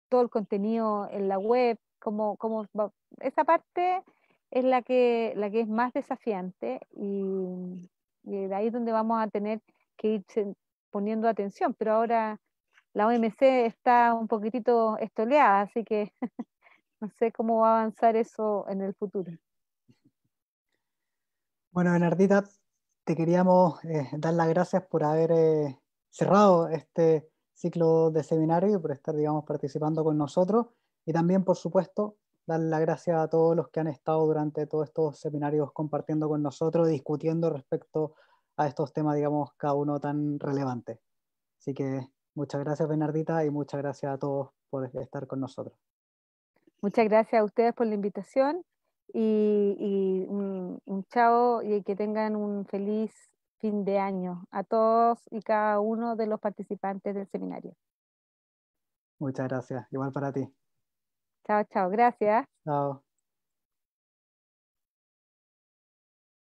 todo el contenido en la web, como, como esa parte es la que, la que es más desafiante y, de ahí es donde vamos a tener que ir poniendo atención, pero ahora la OMC está un poquitito estoleada, así que no sé cómo va a avanzar eso en el futuro. Bueno, Bernardita, te queríamos eh, dar las gracias por haber eh, cerrado este ciclo de seminario y por estar, digamos, participando con nosotros. Y también, por supuesto, dar las gracias a todos los que han estado durante todos estos seminarios compartiendo con nosotros, discutiendo respecto a estos temas, digamos, cada uno tan relevante. Así que muchas gracias, Bernardita, y muchas gracias a todos por estar con nosotros. Muchas gracias a ustedes por la invitación y, un, un, chao y que tengan un feliz fin de año a todos y cada uno de los participantes del seminario. Muchas gracias, igual para ti. Chao, chao, gracias. Chao.